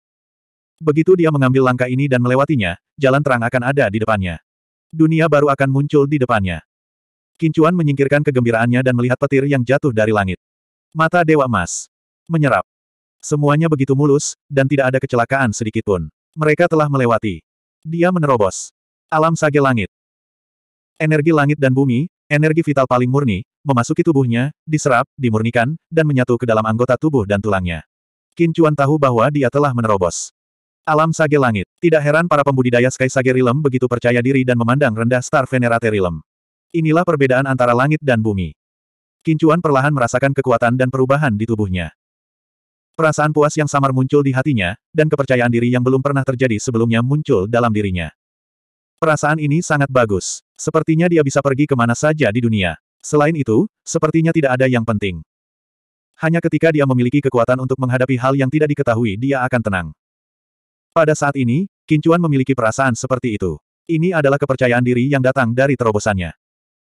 Begitu dia mengambil langkah ini dan melewatinya, jalan terang akan ada di depannya. Dunia baru akan muncul di depannya. Kincuan menyingkirkan kegembiraannya dan melihat petir yang jatuh dari langit. Mata Dewa Emas menyerap. Semuanya begitu mulus, dan tidak ada kecelakaan sedikitpun. Mereka telah melewati. Dia menerobos. Alam sage langit. Energi langit dan bumi, energi vital paling murni, memasuki tubuhnya, diserap, dimurnikan, dan menyatu ke dalam anggota tubuh dan tulangnya. Kincuan tahu bahwa dia telah menerobos. Alam sage langit. Tidak heran para pembudidaya Sky Sage Rilem begitu percaya diri dan memandang rendah Star Venerate Rilem. Inilah perbedaan antara langit dan bumi. Kincuan perlahan merasakan kekuatan dan perubahan di tubuhnya. Perasaan puas yang samar muncul di hatinya, dan kepercayaan diri yang belum pernah terjadi sebelumnya muncul dalam dirinya. Perasaan ini sangat bagus. Sepertinya dia bisa pergi kemana saja di dunia. Selain itu, sepertinya tidak ada yang penting. Hanya ketika dia memiliki kekuatan untuk menghadapi hal yang tidak diketahui dia akan tenang. Pada saat ini, Kincuan memiliki perasaan seperti itu. Ini adalah kepercayaan diri yang datang dari terobosannya.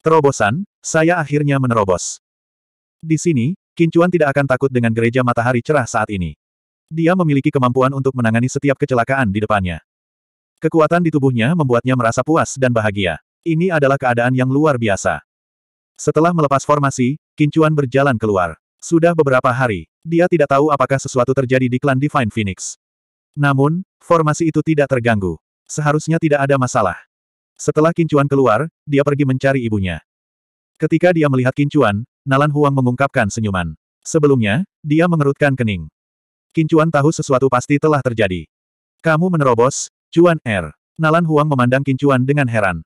Terobosan, saya akhirnya menerobos. Di sini, Kincuan tidak akan takut dengan gereja matahari cerah saat ini. Dia memiliki kemampuan untuk menangani setiap kecelakaan di depannya. Kekuatan di tubuhnya membuatnya merasa puas dan bahagia. Ini adalah keadaan yang luar biasa. Setelah melepas formasi, Kincuan berjalan keluar. Sudah beberapa hari, dia tidak tahu apakah sesuatu terjadi di klan Divine Phoenix. Namun, formasi itu tidak terganggu. Seharusnya tidak ada masalah. Setelah Kincuan keluar, dia pergi mencari ibunya. Ketika dia melihat Kincuan, Nalan Huang mengungkapkan senyuman. Sebelumnya, dia mengerutkan kening. Kincuan tahu sesuatu pasti telah terjadi. Kamu menerobos, Cuan Er. Nalan Huang memandang Kincuan dengan heran.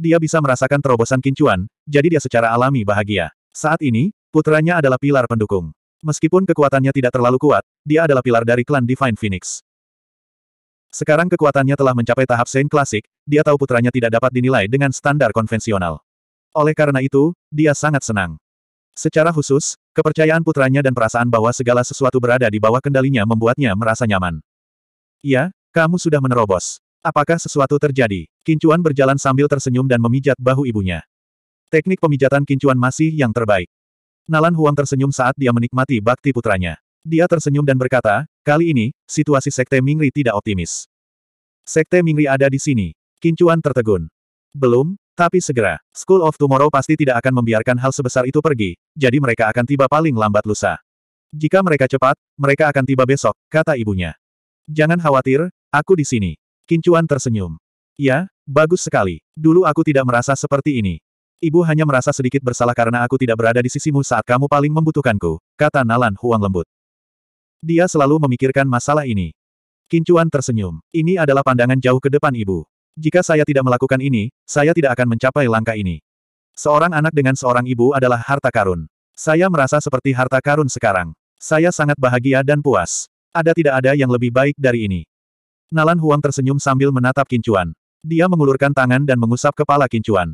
Dia bisa merasakan terobosan Kincuan, jadi dia secara alami bahagia. Saat ini, putranya adalah pilar pendukung. Meskipun kekuatannya tidak terlalu kuat, dia adalah pilar dari klan Divine Phoenix. Sekarang kekuatannya telah mencapai tahap Saint klasik, dia tahu putranya tidak dapat dinilai dengan standar konvensional. Oleh karena itu, dia sangat senang. Secara khusus, kepercayaan putranya dan perasaan bahwa segala sesuatu berada di bawah kendalinya membuatnya merasa nyaman. Iya, kamu sudah menerobos. Apakah sesuatu terjadi? Kincuan berjalan sambil tersenyum dan memijat bahu ibunya. Teknik pemijatan Kincuan masih yang terbaik. Nalan Huang tersenyum saat dia menikmati bakti putranya. Dia tersenyum dan berkata, kali ini, situasi Sekte Mingri tidak optimis. Sekte Mingri ada di sini. Kincuan tertegun. Belum, tapi segera, School of Tomorrow pasti tidak akan membiarkan hal sebesar itu pergi, jadi mereka akan tiba paling lambat lusa. Jika mereka cepat, mereka akan tiba besok, kata ibunya. Jangan khawatir, aku di sini. Kincuan tersenyum. Ya, bagus sekali. Dulu aku tidak merasa seperti ini. Ibu hanya merasa sedikit bersalah karena aku tidak berada di sisimu saat kamu paling membutuhkanku, kata Nalan Huang lembut. Dia selalu memikirkan masalah ini. Kincuan tersenyum. Ini adalah pandangan jauh ke depan ibu. Jika saya tidak melakukan ini, saya tidak akan mencapai langkah ini. Seorang anak dengan seorang ibu adalah harta karun. Saya merasa seperti harta karun sekarang. Saya sangat bahagia dan puas. Ada tidak ada yang lebih baik dari ini. Nalan Huang tersenyum sambil menatap Kincuan. Dia mengulurkan tangan dan mengusap kepala Kincuan.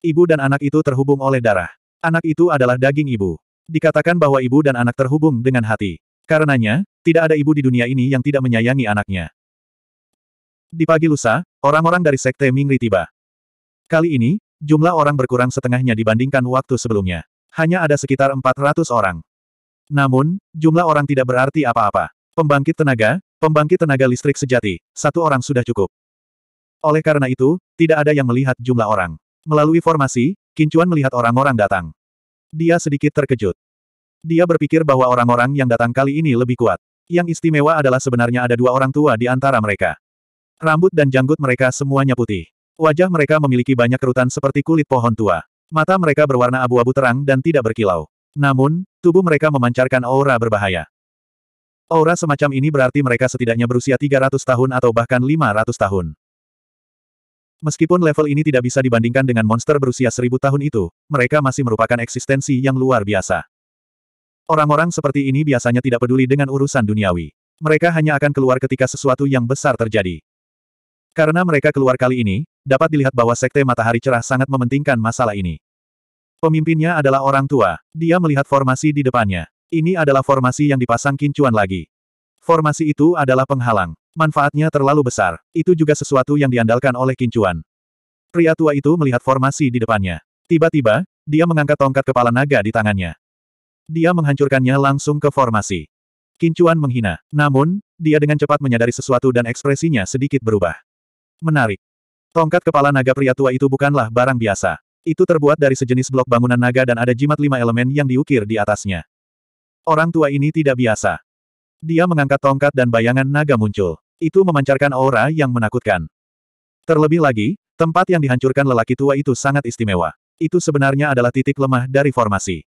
Ibu dan anak itu terhubung oleh darah. Anak itu adalah daging ibu. Dikatakan bahwa ibu dan anak terhubung dengan hati. Karenanya, tidak ada ibu di dunia ini yang tidak menyayangi anaknya. Di pagi lusa, orang-orang dari Sekte Mingri tiba. Kali ini, jumlah orang berkurang setengahnya dibandingkan waktu sebelumnya. Hanya ada sekitar 400 orang. Namun, jumlah orang tidak berarti apa-apa. Pembangkit tenaga, pembangkit tenaga listrik sejati, satu orang sudah cukup. Oleh karena itu, tidak ada yang melihat jumlah orang. Melalui formasi, Kincuan melihat orang-orang datang. Dia sedikit terkejut. Dia berpikir bahwa orang-orang yang datang kali ini lebih kuat. Yang istimewa adalah sebenarnya ada dua orang tua di antara mereka. Rambut dan janggut mereka semuanya putih. Wajah mereka memiliki banyak kerutan seperti kulit pohon tua. Mata mereka berwarna abu-abu terang dan tidak berkilau. Namun, tubuh mereka memancarkan aura berbahaya. Aura semacam ini berarti mereka setidaknya berusia 300 tahun atau bahkan 500 tahun. Meskipun level ini tidak bisa dibandingkan dengan monster berusia seribu tahun itu, mereka masih merupakan eksistensi yang luar biasa. Orang-orang seperti ini biasanya tidak peduli dengan urusan duniawi. Mereka hanya akan keluar ketika sesuatu yang besar terjadi. Karena mereka keluar kali ini, dapat dilihat bahwa Sekte Matahari Cerah sangat mementingkan masalah ini. Pemimpinnya adalah orang tua. Dia melihat formasi di depannya. Ini adalah formasi yang dipasang kincuan lagi. Formasi itu adalah penghalang. Manfaatnya terlalu besar. Itu juga sesuatu yang diandalkan oleh kincuan. Pria tua itu melihat formasi di depannya. Tiba-tiba, dia mengangkat tongkat kepala naga di tangannya. Dia menghancurkannya langsung ke formasi. Kincuan menghina. Namun, dia dengan cepat menyadari sesuatu dan ekspresinya sedikit berubah. Menarik. Tongkat kepala naga pria tua itu bukanlah barang biasa. Itu terbuat dari sejenis blok bangunan naga dan ada jimat lima elemen yang diukir di atasnya. Orang tua ini tidak biasa. Dia mengangkat tongkat dan bayangan naga muncul. Itu memancarkan aura yang menakutkan. Terlebih lagi, tempat yang dihancurkan lelaki tua itu sangat istimewa. Itu sebenarnya adalah titik lemah dari formasi.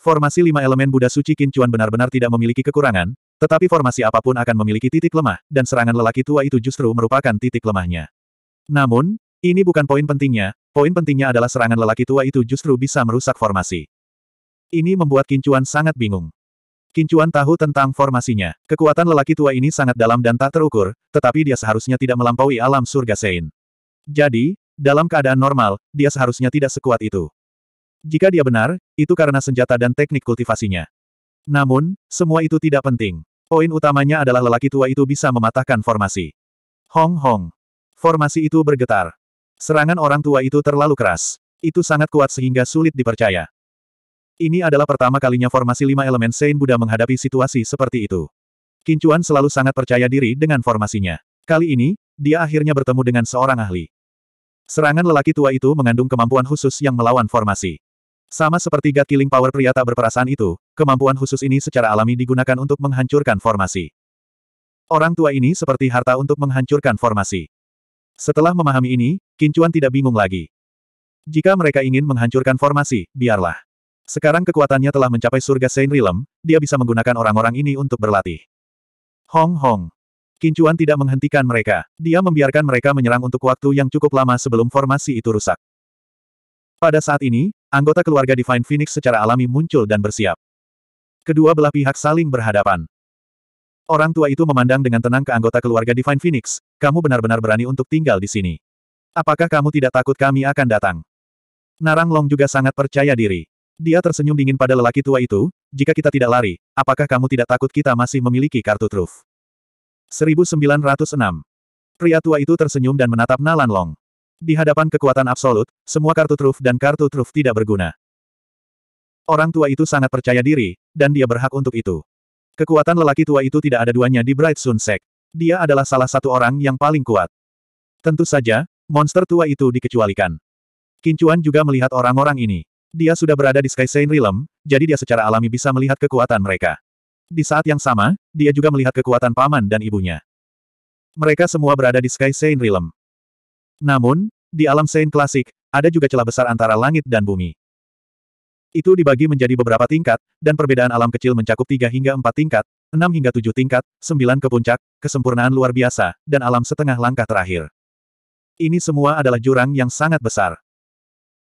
Formasi lima elemen Buddha Suci Kincuan benar-benar tidak memiliki kekurangan, tetapi formasi apapun akan memiliki titik lemah, dan serangan lelaki tua itu justru merupakan titik lemahnya. Namun, ini bukan poin pentingnya, poin pentingnya adalah serangan lelaki tua itu justru bisa merusak formasi. Ini membuat Kincuan sangat bingung. Kincuan tahu tentang formasinya. Kekuatan lelaki tua ini sangat dalam dan tak terukur, tetapi dia seharusnya tidak melampaui alam surga Sein. Jadi, dalam keadaan normal, dia seharusnya tidak sekuat itu. Jika dia benar, itu karena senjata dan teknik kultivasinya. Namun, semua itu tidak penting. Poin utamanya adalah lelaki tua itu bisa mematahkan formasi. Hong Hong. Formasi itu bergetar. Serangan orang tua itu terlalu keras. Itu sangat kuat sehingga sulit dipercaya. Ini adalah pertama kalinya formasi lima elemen Saint Buddha menghadapi situasi seperti itu. Kincuan selalu sangat percaya diri dengan formasinya. Kali ini, dia akhirnya bertemu dengan seorang ahli. Serangan lelaki tua itu mengandung kemampuan khusus yang melawan formasi. Sama seperti God Killing Power pria tak berperasaan itu, Kemampuan khusus ini secara alami digunakan untuk menghancurkan formasi. Orang tua ini seperti harta untuk menghancurkan formasi. Setelah memahami ini, Kincuan tidak bingung lagi. Jika mereka ingin menghancurkan formasi, biarlah. Sekarang kekuatannya telah mencapai surga Saint Realm, dia bisa menggunakan orang-orang ini untuk berlatih. Hong Hong. Kincuan tidak menghentikan mereka. Dia membiarkan mereka menyerang untuk waktu yang cukup lama sebelum formasi itu rusak. Pada saat ini, anggota keluarga Divine Phoenix secara alami muncul dan bersiap. Kedua belah pihak saling berhadapan. Orang tua itu memandang dengan tenang ke anggota keluarga Divine Phoenix, kamu benar-benar berani untuk tinggal di sini. Apakah kamu tidak takut kami akan datang? Narang Long juga sangat percaya diri. Dia tersenyum dingin pada lelaki tua itu, jika kita tidak lari, apakah kamu tidak takut kita masih memiliki kartu truf? 1906. Pria tua itu tersenyum dan menatap Nalan Long. Di hadapan kekuatan absolut, semua kartu truf dan kartu truf tidak berguna. Orang tua itu sangat percaya diri, dan dia berhak untuk itu. Kekuatan lelaki tua itu tidak ada duanya di Bright Sun Sect. Dia adalah salah satu orang yang paling kuat. Tentu saja, monster tua itu dikecualikan. Kincuan juga melihat orang-orang ini. Dia sudah berada di Sky Saint Realm, jadi dia secara alami bisa melihat kekuatan mereka. Di saat yang sama, dia juga melihat kekuatan paman dan ibunya. Mereka semua berada di Sky Saint Realm. Namun, di alam Saint klasik, ada juga celah besar antara langit dan bumi. Itu dibagi menjadi beberapa tingkat, dan perbedaan alam kecil mencakup tiga hingga empat tingkat, enam hingga tujuh tingkat, sembilan ke puncak, kesempurnaan luar biasa, dan alam setengah langkah terakhir. Ini semua adalah jurang yang sangat besar.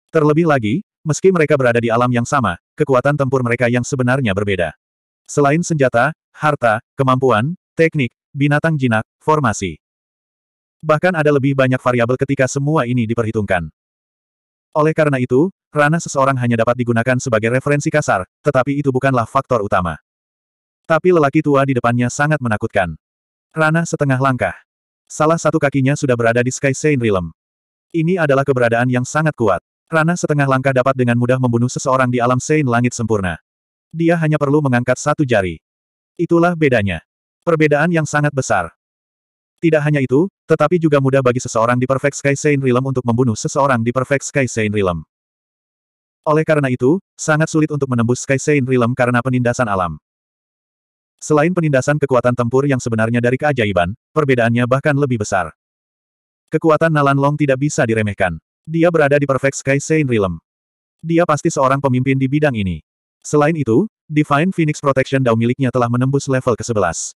Terlebih lagi, meski mereka berada di alam yang sama, kekuatan tempur mereka yang sebenarnya berbeda. Selain senjata, harta, kemampuan, teknik, binatang jinak, formasi. Bahkan ada lebih banyak variabel ketika semua ini diperhitungkan. Oleh karena itu, rana seseorang hanya dapat digunakan sebagai referensi kasar, tetapi itu bukanlah faktor utama. Tapi lelaki tua di depannya sangat menakutkan. Rana setengah langkah. Salah satu kakinya sudah berada di Sky Saint Realm. Ini adalah keberadaan yang sangat kuat. Rana setengah langkah dapat dengan mudah membunuh seseorang di alam Saint Langit Sempurna. Dia hanya perlu mengangkat satu jari. Itulah bedanya. Perbedaan yang sangat besar. Tidak hanya itu, tetapi juga mudah bagi seseorang di Perfect Sky Saint Realm untuk membunuh seseorang di Perfect Sky Saint Realm. Oleh karena itu, sangat sulit untuk menembus Sky Saint Realm karena penindasan alam. Selain penindasan kekuatan tempur yang sebenarnya dari keajaiban, perbedaannya bahkan lebih besar. Kekuatan Nalan Long tidak bisa diremehkan. Dia berada di Perfect Sky Saint Realm. Dia pasti seorang pemimpin di bidang ini. Selain itu, Divine Phoenix Protection Dao miliknya telah menembus level ke-11.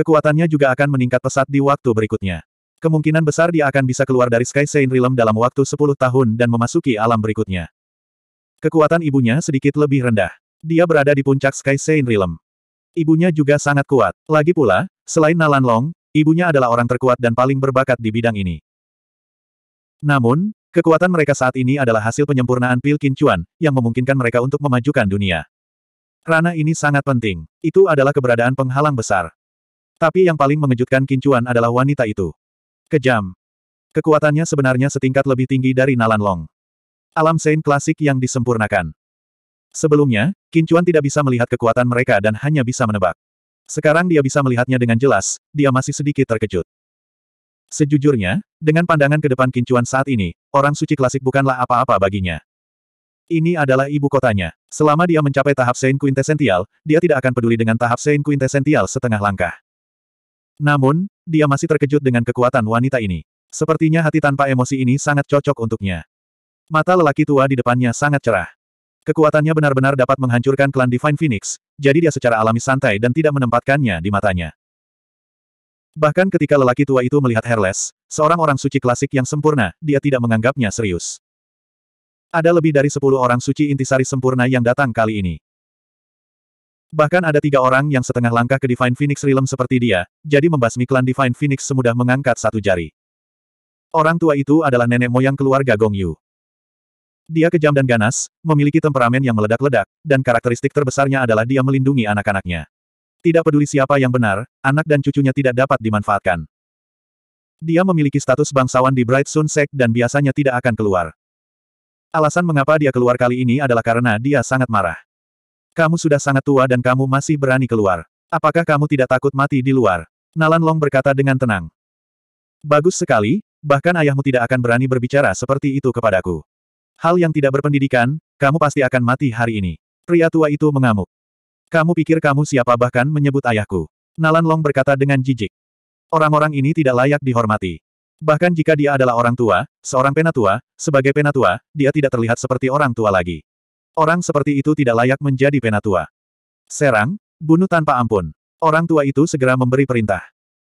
Kekuatannya juga akan meningkat pesat di waktu berikutnya. Kemungkinan besar dia akan bisa keluar dari Sky Saint Realm dalam waktu 10 tahun dan memasuki alam berikutnya. Kekuatan ibunya sedikit lebih rendah. Dia berada di puncak Sky Saint Realm. Ibunya juga sangat kuat. Lagi pula, selain Nalan Long, ibunya adalah orang terkuat dan paling berbakat di bidang ini. Namun, kekuatan mereka saat ini adalah hasil penyempurnaan Pil Kincuan, yang memungkinkan mereka untuk memajukan dunia. Rana ini sangat penting. Itu adalah keberadaan penghalang besar. Tapi yang paling mengejutkan Kincuan adalah wanita itu. Kejam. Kekuatannya sebenarnya setingkat lebih tinggi dari Nalan Long. Alam Sein klasik yang disempurnakan. Sebelumnya, Kincuan tidak bisa melihat kekuatan mereka dan hanya bisa menebak. Sekarang dia bisa melihatnya dengan jelas, dia masih sedikit terkejut. Sejujurnya, dengan pandangan ke depan Kincuan saat ini, orang suci klasik bukanlah apa-apa baginya. Ini adalah ibu kotanya. Selama dia mencapai tahap Sein Quintessential, dia tidak akan peduli dengan tahap Sein Quintessential setengah langkah. Namun, dia masih terkejut dengan kekuatan wanita ini. Sepertinya hati tanpa emosi ini sangat cocok untuknya. Mata lelaki tua di depannya sangat cerah. Kekuatannya benar-benar dapat menghancurkan klan Divine Phoenix, jadi dia secara alami santai dan tidak menempatkannya di matanya. Bahkan ketika lelaki tua itu melihat Herles, seorang orang suci klasik yang sempurna, dia tidak menganggapnya serius. Ada lebih dari sepuluh orang suci intisari sempurna yang datang kali ini. Bahkan ada tiga orang yang setengah langkah ke Divine Phoenix Realm seperti dia, jadi membasmi klan Divine Phoenix semudah mengangkat satu jari. Orang tua itu adalah nenek moyang keluarga Gong Yu. Dia kejam dan ganas, memiliki temperamen yang meledak-ledak, dan karakteristik terbesarnya adalah dia melindungi anak-anaknya. Tidak peduli siapa yang benar, anak dan cucunya tidak dapat dimanfaatkan. Dia memiliki status bangsawan di Bright Sun Sect dan biasanya tidak akan keluar. Alasan mengapa dia keluar kali ini adalah karena dia sangat marah. Kamu sudah sangat tua dan kamu masih berani keluar. Apakah kamu tidak takut mati di luar? Nalan Long berkata dengan tenang. Bagus sekali, bahkan ayahmu tidak akan berani berbicara seperti itu kepadaku. Hal yang tidak berpendidikan, kamu pasti akan mati hari ini. Pria tua itu mengamuk. Kamu pikir kamu siapa bahkan menyebut ayahku. Nalan Long berkata dengan jijik. Orang-orang ini tidak layak dihormati. Bahkan jika dia adalah orang tua, seorang penatua, sebagai penatua, dia tidak terlihat seperti orang tua lagi. Orang seperti itu tidak layak menjadi penatua. Serang, bunuh tanpa ampun. Orang tua itu segera memberi perintah.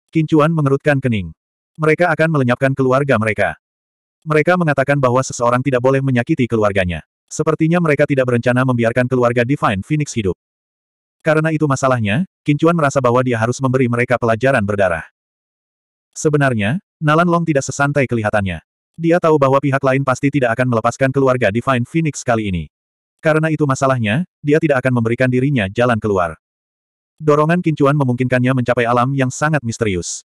Kincuan mengerutkan kening. Mereka akan melenyapkan keluarga mereka. Mereka mengatakan bahwa seseorang tidak boleh menyakiti keluarganya. Sepertinya mereka tidak berencana membiarkan keluarga Divine Phoenix hidup. Karena itu masalahnya, Kincuan merasa bahwa dia harus memberi mereka pelajaran berdarah. Sebenarnya, Nalan Long tidak sesantai kelihatannya. Dia tahu bahwa pihak lain pasti tidak akan melepaskan keluarga Divine Phoenix kali ini. Karena itu masalahnya, dia tidak akan memberikan dirinya jalan keluar. Dorongan kincuan memungkinkannya mencapai alam yang sangat misterius.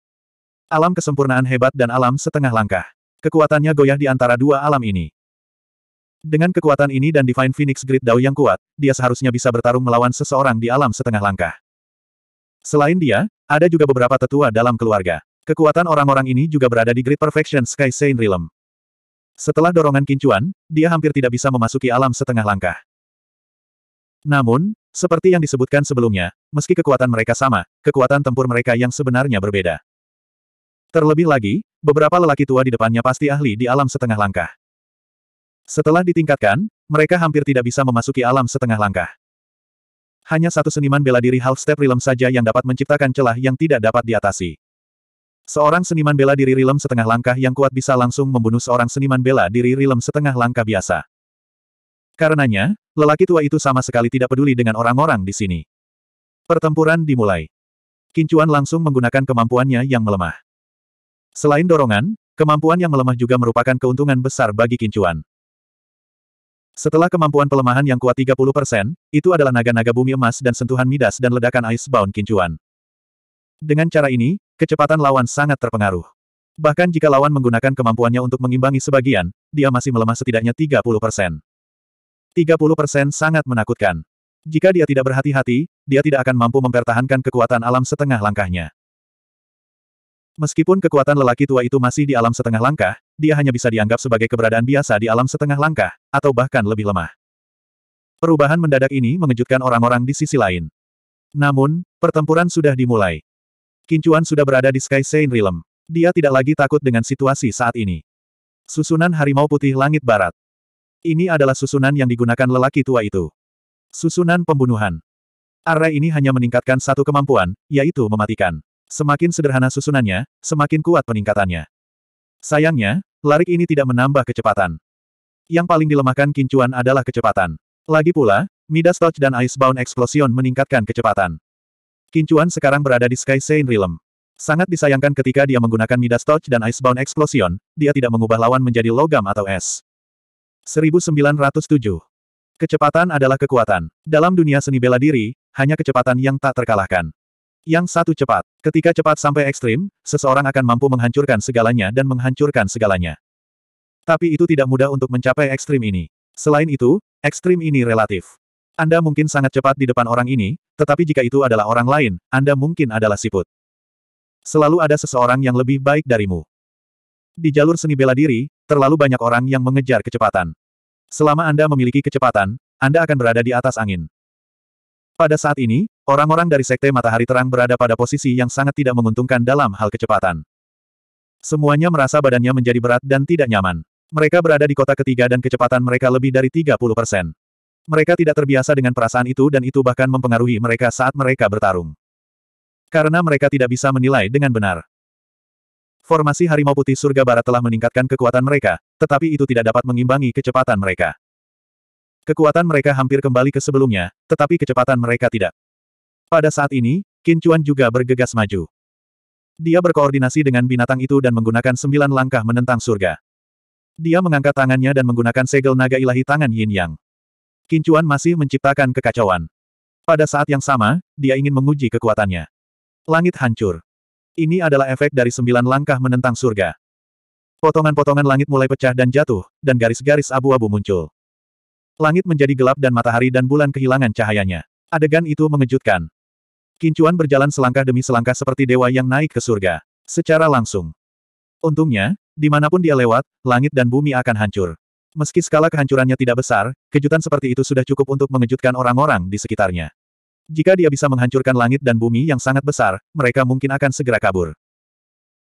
Alam kesempurnaan hebat dan alam setengah langkah. Kekuatannya goyah di antara dua alam ini. Dengan kekuatan ini dan Divine Phoenix Grid Dao yang kuat, dia seharusnya bisa bertarung melawan seseorang di alam setengah langkah. Selain dia, ada juga beberapa tetua dalam keluarga. Kekuatan orang-orang ini juga berada di Grid Perfection Sky Saint Realm. Setelah dorongan kincuan, dia hampir tidak bisa memasuki alam setengah langkah. Namun, seperti yang disebutkan sebelumnya, meski kekuatan mereka sama, kekuatan tempur mereka yang sebenarnya berbeda. Terlebih lagi, beberapa lelaki tua di depannya pasti ahli di alam setengah langkah. Setelah ditingkatkan, mereka hampir tidak bisa memasuki alam setengah langkah. Hanya satu seniman bela diri half-step realm saja yang dapat menciptakan celah yang tidak dapat diatasi. Seorang seniman bela diri rilem setengah langkah yang kuat bisa langsung membunuh seorang seniman bela diri rilem setengah langkah biasa. Karenanya, lelaki tua itu sama sekali tidak peduli dengan orang-orang di sini. Pertempuran dimulai. Kincuan langsung menggunakan kemampuannya yang melemah. Selain dorongan, kemampuan yang melemah juga merupakan keuntungan besar bagi Kincuan. Setelah kemampuan pelemahan yang kuat 30%, itu adalah naga-naga bumi emas dan sentuhan Midas dan ledakan bound Kincuan. Dengan cara ini, Kecepatan lawan sangat terpengaruh. Bahkan jika lawan menggunakan kemampuannya untuk mengimbangi sebagian, dia masih melemah setidaknya 30 persen. 30 persen sangat menakutkan. Jika dia tidak berhati-hati, dia tidak akan mampu mempertahankan kekuatan alam setengah langkahnya. Meskipun kekuatan lelaki tua itu masih di alam setengah langkah, dia hanya bisa dianggap sebagai keberadaan biasa di alam setengah langkah, atau bahkan lebih lemah. Perubahan mendadak ini mengejutkan orang-orang di sisi lain. Namun, pertempuran sudah dimulai. Kincuan sudah berada di Sky Saint Realm. Dia tidak lagi takut dengan situasi saat ini. Susunan Harimau Putih Langit Barat. Ini adalah susunan yang digunakan lelaki tua itu. Susunan pembunuhan. Array ini hanya meningkatkan satu kemampuan, yaitu mematikan. Semakin sederhana susunannya, semakin kuat peningkatannya. Sayangnya, larik ini tidak menambah kecepatan. Yang paling dilemahkan kincuan adalah kecepatan. Lagi pula, Midas Touch dan Icebound Explosion meningkatkan kecepatan. Kincuan sekarang berada di Sky Sane Realm. Sangat disayangkan ketika dia menggunakan Midas Touch dan Icebound Explosion, dia tidak mengubah lawan menjadi logam atau es. 1907. Kecepatan adalah kekuatan. Dalam dunia seni bela diri, hanya kecepatan yang tak terkalahkan. Yang satu cepat. Ketika cepat sampai ekstrim, seseorang akan mampu menghancurkan segalanya dan menghancurkan segalanya. Tapi itu tidak mudah untuk mencapai ekstrim ini. Selain itu, ekstrim ini relatif. Anda mungkin sangat cepat di depan orang ini, tetapi jika itu adalah orang lain, Anda mungkin adalah siput. Selalu ada seseorang yang lebih baik darimu. Di jalur seni bela diri, terlalu banyak orang yang mengejar kecepatan. Selama Anda memiliki kecepatan, Anda akan berada di atas angin. Pada saat ini, orang-orang dari Sekte Matahari Terang berada pada posisi yang sangat tidak menguntungkan dalam hal kecepatan. Semuanya merasa badannya menjadi berat dan tidak nyaman. Mereka berada di kota ketiga dan kecepatan mereka lebih dari 30 persen. Mereka tidak terbiasa dengan perasaan itu dan itu bahkan mempengaruhi mereka saat mereka bertarung. Karena mereka tidak bisa menilai dengan benar. Formasi Harimau Putih Surga Barat telah meningkatkan kekuatan mereka, tetapi itu tidak dapat mengimbangi kecepatan mereka. Kekuatan mereka hampir kembali ke sebelumnya, tetapi kecepatan mereka tidak. Pada saat ini, kincuan juga bergegas maju. Dia berkoordinasi dengan binatang itu dan menggunakan sembilan langkah menentang surga. Dia mengangkat tangannya dan menggunakan segel naga ilahi tangan Yin Yang. Kincuan masih menciptakan kekacauan. Pada saat yang sama, dia ingin menguji kekuatannya. Langit hancur. Ini adalah efek dari sembilan langkah menentang surga. Potongan-potongan langit mulai pecah dan jatuh, dan garis-garis abu-abu muncul. Langit menjadi gelap dan matahari dan bulan kehilangan cahayanya. Adegan itu mengejutkan. Kincuan berjalan selangkah demi selangkah seperti dewa yang naik ke surga. Secara langsung. Untungnya, dimanapun dia lewat, langit dan bumi akan hancur. Meski skala kehancurannya tidak besar, kejutan seperti itu sudah cukup untuk mengejutkan orang-orang di sekitarnya. Jika dia bisa menghancurkan langit dan bumi yang sangat besar, mereka mungkin akan segera kabur.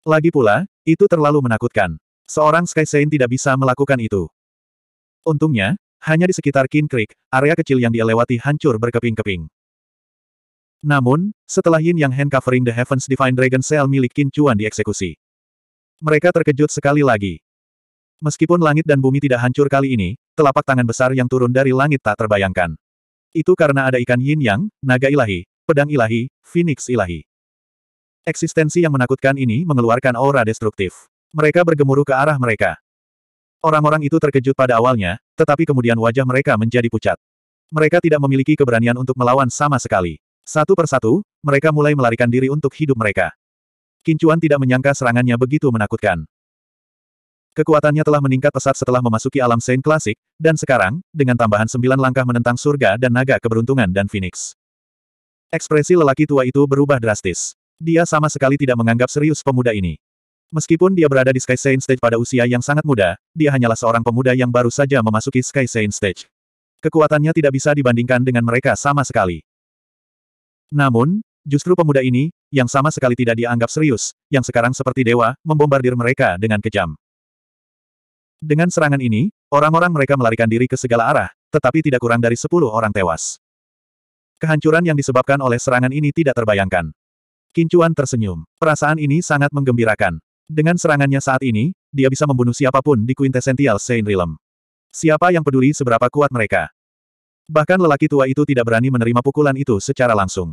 Lagi pula, itu terlalu menakutkan. Seorang Sky Saint tidak bisa melakukan itu. Untungnya, hanya di sekitar Kin Creek, area kecil yang dia lewati hancur berkeping-keping. Namun, setelah Yin Yang Hand covering the Heavens Divine Dragon Cell milik Qin Chuan dieksekusi. Mereka terkejut sekali lagi. Meskipun langit dan bumi tidak hancur kali ini, telapak tangan besar yang turun dari langit tak terbayangkan. Itu karena ada ikan yin yang, naga ilahi, pedang ilahi, phoenix ilahi. Eksistensi yang menakutkan ini mengeluarkan aura destruktif. Mereka bergemuruh ke arah mereka. Orang-orang itu terkejut pada awalnya, tetapi kemudian wajah mereka menjadi pucat. Mereka tidak memiliki keberanian untuk melawan sama sekali. Satu persatu, mereka mulai melarikan diri untuk hidup mereka. Kincuan tidak menyangka serangannya begitu menakutkan. Kekuatannya telah meningkat pesat setelah memasuki alam Saint klasik, dan sekarang, dengan tambahan sembilan langkah menentang surga dan naga keberuntungan dan Phoenix. Ekspresi lelaki tua itu berubah drastis. Dia sama sekali tidak menganggap serius pemuda ini. Meskipun dia berada di Sky Saint Stage pada usia yang sangat muda, dia hanyalah seorang pemuda yang baru saja memasuki Sky Saint Stage. Kekuatannya tidak bisa dibandingkan dengan mereka sama sekali. Namun, justru pemuda ini, yang sama sekali tidak dianggap serius, yang sekarang seperti dewa, membombardir mereka dengan kejam. Dengan serangan ini, orang-orang mereka melarikan diri ke segala arah, tetapi tidak kurang dari sepuluh orang tewas. Kehancuran yang disebabkan oleh serangan ini tidak terbayangkan. Kincuan tersenyum. Perasaan ini sangat menggembirakan. Dengan serangannya saat ini, dia bisa membunuh siapapun di Quintessential Saint Realm. Siapa yang peduli seberapa kuat mereka? Bahkan lelaki tua itu tidak berani menerima pukulan itu secara langsung.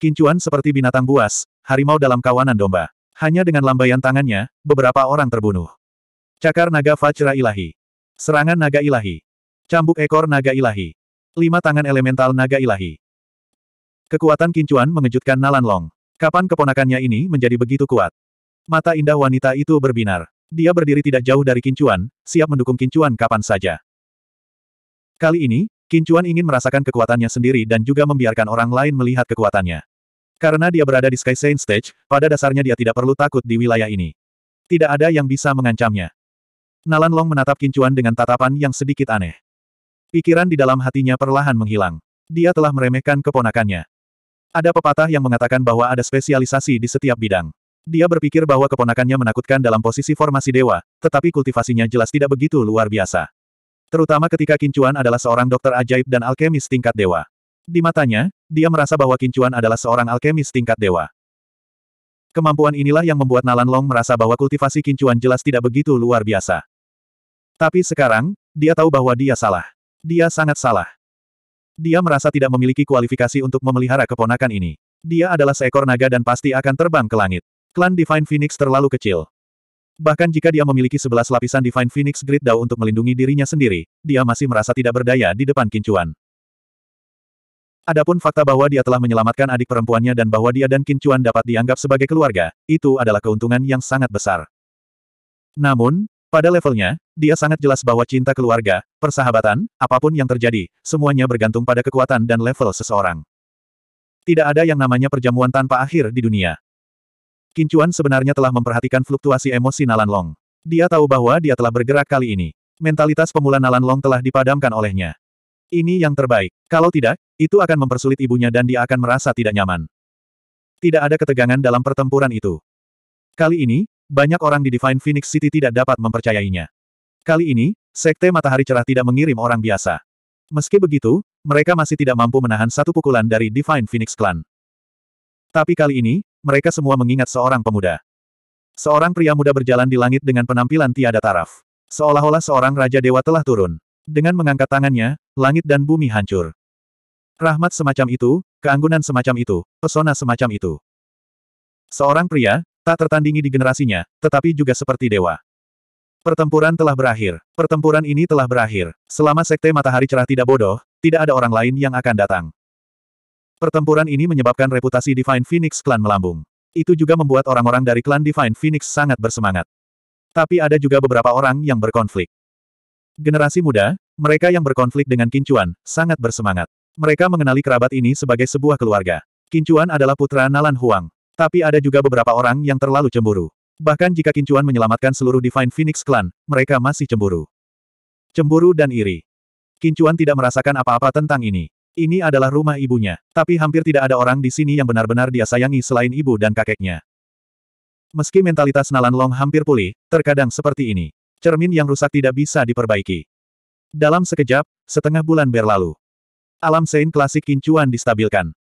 Kincuan seperti binatang buas, harimau dalam kawanan domba. Hanya dengan lambaian tangannya, beberapa orang terbunuh. Cakar naga Fajra ilahi. Serangan naga ilahi. Cambuk ekor naga ilahi. Lima tangan elemental naga ilahi. Kekuatan kincuan mengejutkan Nalan Long. Kapan keponakannya ini menjadi begitu kuat? Mata indah wanita itu berbinar. Dia berdiri tidak jauh dari kincuan, siap mendukung kincuan kapan saja. Kali ini, kincuan ingin merasakan kekuatannya sendiri dan juga membiarkan orang lain melihat kekuatannya. Karena dia berada di Sky Saint Stage, pada dasarnya dia tidak perlu takut di wilayah ini. Tidak ada yang bisa mengancamnya. Nalan Long menatap Kincuan dengan tatapan yang sedikit aneh. Pikiran di dalam hatinya perlahan menghilang. Dia telah meremehkan keponakannya. Ada pepatah yang mengatakan bahwa ada spesialisasi di setiap bidang. Dia berpikir bahwa keponakannya menakutkan dalam posisi formasi dewa, tetapi kultivasinya jelas tidak begitu luar biasa. Terutama ketika Kincuan adalah seorang dokter ajaib dan alkemis tingkat dewa. Di matanya, dia merasa bahwa Kincuan adalah seorang alkemis tingkat dewa. Kemampuan inilah yang membuat Nalan Long merasa bahwa kultivasi Kincuan jelas tidak begitu luar biasa. Tapi sekarang, dia tahu bahwa dia salah. Dia sangat salah. Dia merasa tidak memiliki kualifikasi untuk memelihara keponakan ini. Dia adalah seekor naga dan pasti akan terbang ke langit. Klan Divine Phoenix terlalu kecil. Bahkan jika dia memiliki sebelas lapisan Divine Phoenix Great Dao untuk melindungi dirinya sendiri, dia masih merasa tidak berdaya di depan Kincuan. Adapun fakta bahwa dia telah menyelamatkan adik perempuannya dan bahwa dia dan Kincuan dapat dianggap sebagai keluarga, itu adalah keuntungan yang sangat besar. Namun, pada levelnya, dia sangat jelas bahwa cinta keluarga, persahabatan, apapun yang terjadi, semuanya bergantung pada kekuatan dan level seseorang. Tidak ada yang namanya perjamuan tanpa akhir di dunia. Kincuan sebenarnya telah memperhatikan fluktuasi emosi Nalan Long. Dia tahu bahwa dia telah bergerak kali ini. Mentalitas pemula Nalan Long telah dipadamkan olehnya. Ini yang terbaik. Kalau tidak, itu akan mempersulit ibunya dan dia akan merasa tidak nyaman. Tidak ada ketegangan dalam pertempuran itu. Kali ini, banyak orang di Divine Phoenix City tidak dapat mempercayainya. Kali ini, Sekte Matahari Cerah tidak mengirim orang biasa. Meski begitu, mereka masih tidak mampu menahan satu pukulan dari Divine Phoenix Clan. Tapi kali ini, mereka semua mengingat seorang pemuda. Seorang pria muda berjalan di langit dengan penampilan tiada taraf. Seolah-olah seorang Raja Dewa telah turun. Dengan mengangkat tangannya, langit dan bumi hancur. Rahmat semacam itu, keanggunan semacam itu, pesona semacam itu. Seorang pria, tak tertandingi di generasinya, tetapi juga seperti dewa. Pertempuran telah berakhir. Pertempuran ini telah berakhir. Selama Sekte Matahari Cerah tidak bodoh, tidak ada orang lain yang akan datang. Pertempuran ini menyebabkan reputasi Divine Phoenix Clan melambung. Itu juga membuat orang-orang dari klan Divine Phoenix sangat bersemangat. Tapi ada juga beberapa orang yang berkonflik. Generasi muda, mereka yang berkonflik dengan Kincuan, sangat bersemangat. Mereka mengenali kerabat ini sebagai sebuah keluarga. Kincuan adalah putra Nalan Huang. Tapi ada juga beberapa orang yang terlalu cemburu. Bahkan jika Kincuan menyelamatkan seluruh Divine Phoenix Clan, mereka masih cemburu. Cemburu dan iri. Kincuan tidak merasakan apa-apa tentang ini. Ini adalah rumah ibunya, tapi hampir tidak ada orang di sini yang benar-benar dia sayangi selain ibu dan kakeknya. Meski mentalitas Nalan Long hampir pulih, terkadang seperti ini. Cermin yang rusak tidak bisa diperbaiki. Dalam sekejap, setengah bulan berlalu. Alam Sein klasik Kincuan distabilkan.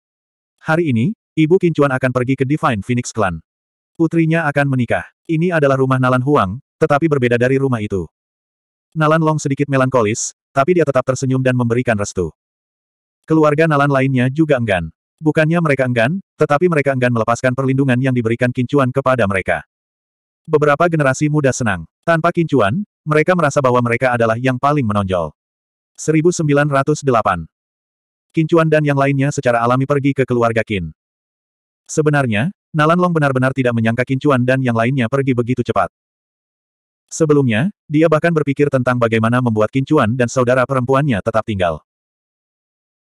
Hari ini, Ibu Kincuan akan pergi ke Divine Phoenix Clan. Putrinya akan menikah. Ini adalah rumah Nalan Huang, tetapi berbeda dari rumah itu. Nalan Long sedikit melankolis, tapi dia tetap tersenyum dan memberikan restu. Keluarga Nalan lainnya juga enggan. Bukannya mereka enggan, tetapi mereka enggan melepaskan perlindungan yang diberikan kincuan kepada mereka. Beberapa generasi muda senang. Tanpa kincuan, mereka merasa bahwa mereka adalah yang paling menonjol. 1908 Kincuan dan yang lainnya secara alami pergi ke keluarga Qin. Sebenarnya, Nalan Long benar-benar tidak menyangka Kincuan dan yang lainnya pergi begitu cepat. Sebelumnya, dia bahkan berpikir tentang bagaimana membuat Kincuan dan saudara perempuannya tetap tinggal.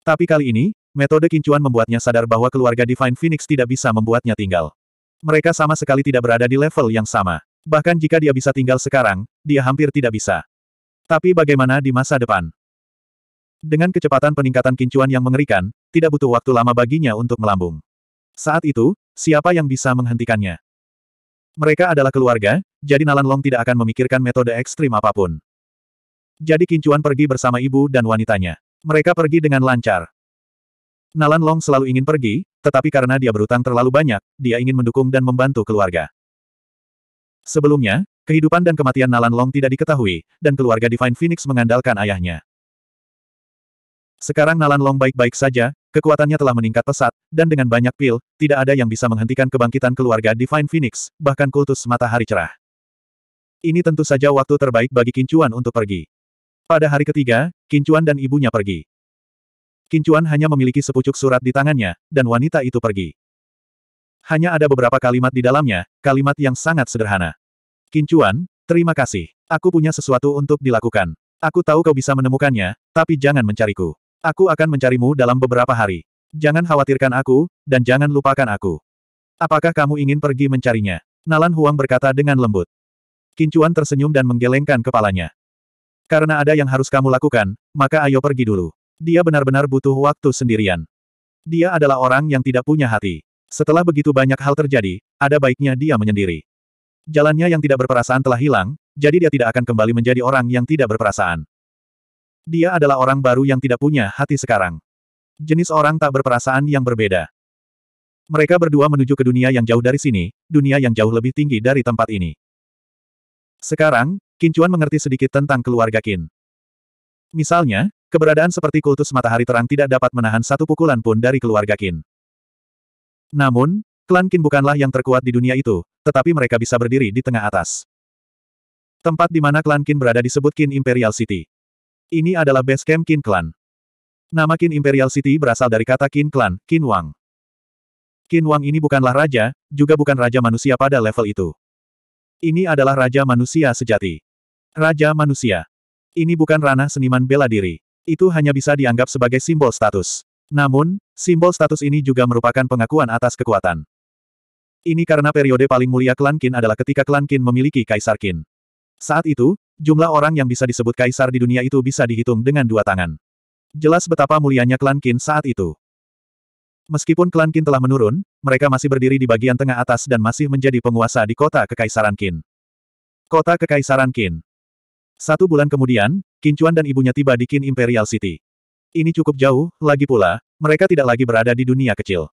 Tapi kali ini, metode Kincuan membuatnya sadar bahwa keluarga Divine Phoenix tidak bisa membuatnya tinggal. Mereka sama sekali tidak berada di level yang sama. Bahkan jika dia bisa tinggal sekarang, dia hampir tidak bisa. Tapi bagaimana di masa depan? Dengan kecepatan peningkatan Kincuan yang mengerikan, tidak butuh waktu lama baginya untuk melambung. Saat itu, siapa yang bisa menghentikannya? Mereka adalah keluarga, jadi Nalan Long tidak akan memikirkan metode ekstrim apapun. Jadi Kincuan pergi bersama ibu dan wanitanya. Mereka pergi dengan lancar. Nalan Long selalu ingin pergi, tetapi karena dia berutang terlalu banyak, dia ingin mendukung dan membantu keluarga. Sebelumnya, kehidupan dan kematian Nalan Long tidak diketahui, dan keluarga Divine Phoenix mengandalkan ayahnya. Sekarang Nalan Long baik-baik saja, Kekuatannya telah meningkat pesat, dan dengan banyak pil, tidak ada yang bisa menghentikan kebangkitan keluarga Divine Phoenix, bahkan kultus matahari cerah. Ini tentu saja waktu terbaik bagi Kincuan untuk pergi. Pada hari ketiga, Kincuan dan ibunya pergi. Kincuan hanya memiliki sepucuk surat di tangannya, dan wanita itu pergi. Hanya ada beberapa kalimat di dalamnya, kalimat yang sangat sederhana. Kincuan, terima kasih. Aku punya sesuatu untuk dilakukan. Aku tahu kau bisa menemukannya, tapi jangan mencariku. Aku akan mencarimu dalam beberapa hari. Jangan khawatirkan aku, dan jangan lupakan aku. Apakah kamu ingin pergi mencarinya? Nalan Huang berkata dengan lembut. Kincuan tersenyum dan menggelengkan kepalanya. Karena ada yang harus kamu lakukan, maka ayo pergi dulu. Dia benar-benar butuh waktu sendirian. Dia adalah orang yang tidak punya hati. Setelah begitu banyak hal terjadi, ada baiknya dia menyendiri. Jalannya yang tidak berperasaan telah hilang, jadi dia tidak akan kembali menjadi orang yang tidak berperasaan. Dia adalah orang baru yang tidak punya hati sekarang. Jenis orang tak berperasaan yang berbeda. Mereka berdua menuju ke dunia yang jauh dari sini, dunia yang jauh lebih tinggi dari tempat ini. Sekarang, Kincuan mengerti sedikit tentang keluarga Kin. Misalnya, keberadaan seperti kultus matahari terang tidak dapat menahan satu pukulan pun dari keluarga Kin. Namun, klan Kin bukanlah yang terkuat di dunia itu, tetapi mereka bisa berdiri di tengah atas. Tempat di mana klan Kin berada disebut Kin Imperial City. Ini adalah base camp Qin Clan. Nama Qin Imperial City berasal dari kata Qin Clan, Qin Wang. Qin Wang ini bukanlah raja, juga bukan raja manusia pada level itu. Ini adalah raja manusia sejati. Raja manusia. Ini bukan ranah seniman bela diri. Itu hanya bisa dianggap sebagai simbol status. Namun, simbol status ini juga merupakan pengakuan atas kekuatan. Ini karena periode paling mulia klan Qin adalah ketika klan Qin memiliki kaisar Qin. Saat itu, jumlah orang yang bisa disebut kaisar di dunia itu bisa dihitung dengan dua tangan. Jelas betapa mulianya klan Qin saat itu. Meskipun klan Qin telah menurun, mereka masih berdiri di bagian tengah atas dan masih menjadi penguasa di kota Kekaisaran Qin. Kota Kekaisaran Qin Satu bulan kemudian, Qin Chuan dan ibunya tiba di Qin Imperial City. Ini cukup jauh, lagi pula, mereka tidak lagi berada di dunia kecil.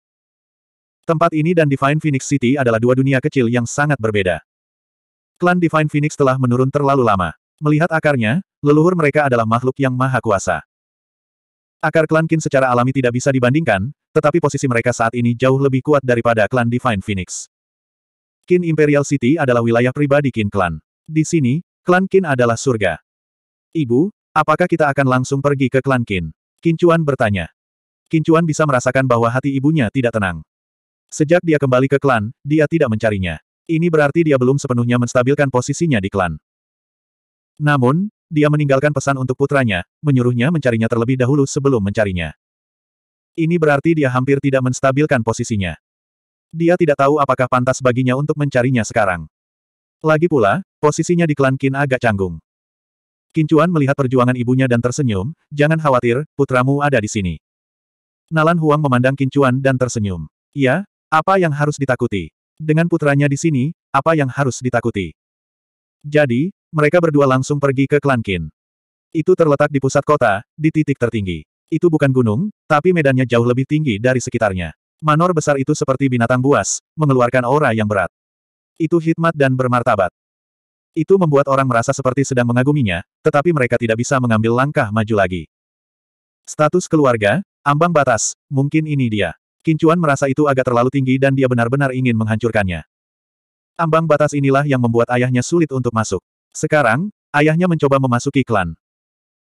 Tempat ini dan Divine Phoenix City adalah dua dunia kecil yang sangat berbeda. Klan Divine Phoenix telah menurun terlalu lama. Melihat akarnya, leluhur mereka adalah makhluk yang maha kuasa. Akar klan Kin secara alami tidak bisa dibandingkan, tetapi posisi mereka saat ini jauh lebih kuat daripada klan Divine Phoenix. Kin Imperial City adalah wilayah pribadi Kin Klan. Di sini, klan Kin adalah surga. Ibu, apakah kita akan langsung pergi ke klan Kin? Kincuan bertanya. Kincuan bisa merasakan bahwa hati ibunya tidak tenang. Sejak dia kembali ke klan, dia tidak mencarinya. Ini berarti dia belum sepenuhnya menstabilkan posisinya di klan. Namun, dia meninggalkan pesan untuk putranya, menyuruhnya mencarinya terlebih dahulu sebelum mencarinya. Ini berarti dia hampir tidak menstabilkan posisinya. Dia tidak tahu apakah pantas baginya untuk mencarinya sekarang. Lagi pula, posisinya di klan Qin agak canggung. Kincuan melihat perjuangan ibunya dan tersenyum, jangan khawatir, putramu ada di sini. Nalan Huang memandang Kincuan dan tersenyum. Ya, apa yang harus ditakuti? Dengan putranya di sini, apa yang harus ditakuti? Jadi, mereka berdua langsung pergi ke Klan Qin. Itu terletak di pusat kota, di titik tertinggi. Itu bukan gunung, tapi medannya jauh lebih tinggi dari sekitarnya. Manor besar itu seperti binatang buas, mengeluarkan aura yang berat. Itu hikmat dan bermartabat. Itu membuat orang merasa seperti sedang mengaguminya, tetapi mereka tidak bisa mengambil langkah maju lagi. Status keluarga, ambang batas, mungkin ini dia. Kincuan merasa itu agak terlalu tinggi dan dia benar-benar ingin menghancurkannya. Ambang batas inilah yang membuat ayahnya sulit untuk masuk. Sekarang, ayahnya mencoba memasuki klan.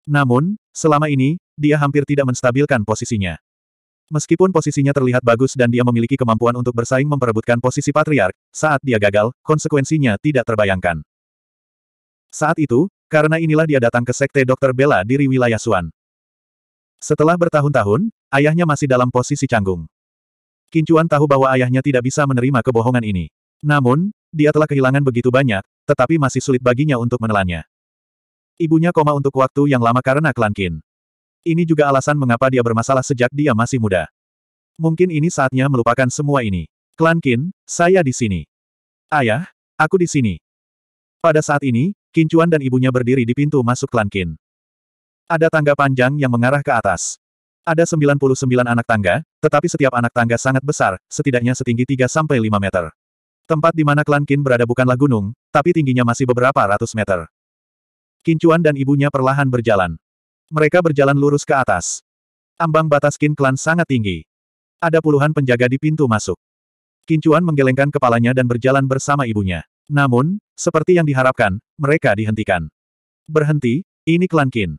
Namun, selama ini, dia hampir tidak menstabilkan posisinya. Meskipun posisinya terlihat bagus dan dia memiliki kemampuan untuk bersaing memperebutkan posisi patriark, saat dia gagal, konsekuensinya tidak terbayangkan. Saat itu, karena inilah dia datang ke sekte Dr. Bella diri wilayah Suan. Setelah bertahun-tahun, ayahnya masih dalam posisi canggung. Kincuan tahu bahwa ayahnya tidak bisa menerima kebohongan ini. Namun, dia telah kehilangan begitu banyak, tetapi masih sulit baginya untuk menelannya. Ibunya koma untuk waktu yang lama karena klan Kin. Ini juga alasan mengapa dia bermasalah sejak dia masih muda. Mungkin ini saatnya melupakan semua ini. Klan Kin, saya di sini. Ayah, aku di sini. Pada saat ini, Kincuan dan ibunya berdiri di pintu masuk klan Kin. Ada tangga panjang yang mengarah ke atas. Ada 99 anak tangga, tetapi setiap anak tangga sangat besar, setidaknya setinggi 3-5 meter. Tempat di mana klan Qin berada bukanlah gunung, tapi tingginya masih beberapa ratus meter. Kincuan dan ibunya perlahan berjalan. Mereka berjalan lurus ke atas. Ambang batas Qin klan sangat tinggi. Ada puluhan penjaga di pintu masuk. Kincuan menggelengkan kepalanya dan berjalan bersama ibunya. Namun, seperti yang diharapkan, mereka dihentikan. Berhenti, ini klan Qin.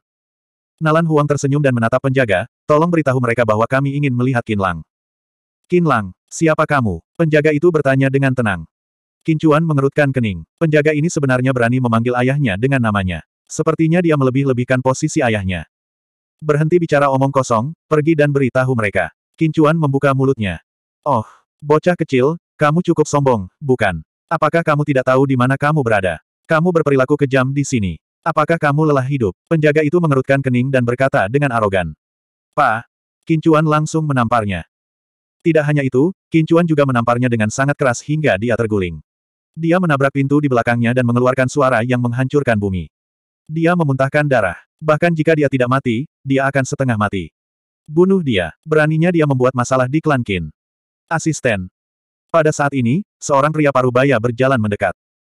Nalan Huang tersenyum dan menatap penjaga, tolong beritahu mereka bahwa kami ingin melihat Qin Lang. Qin Lang, siapa kamu? Penjaga itu bertanya dengan tenang. Qin Chuan mengerutkan kening. Penjaga ini sebenarnya berani memanggil ayahnya dengan namanya. Sepertinya dia melebih-lebihkan posisi ayahnya. Berhenti bicara omong kosong, pergi dan beritahu mereka. Qin Chuan membuka mulutnya. Oh, bocah kecil, kamu cukup sombong, bukan? Apakah kamu tidak tahu di mana kamu berada? Kamu berperilaku kejam di sini. Apakah kamu lelah hidup? Penjaga itu mengerutkan kening dan berkata dengan arogan. Pa! Kincuan langsung menamparnya. Tidak hanya itu, Kincuan juga menamparnya dengan sangat keras hingga dia terguling. Dia menabrak pintu di belakangnya dan mengeluarkan suara yang menghancurkan bumi. Dia memuntahkan darah. Bahkan jika dia tidak mati, dia akan setengah mati. Bunuh dia. Beraninya dia membuat masalah di klan Kin. Asisten. Pada saat ini, seorang pria parubaya berjalan mendekat.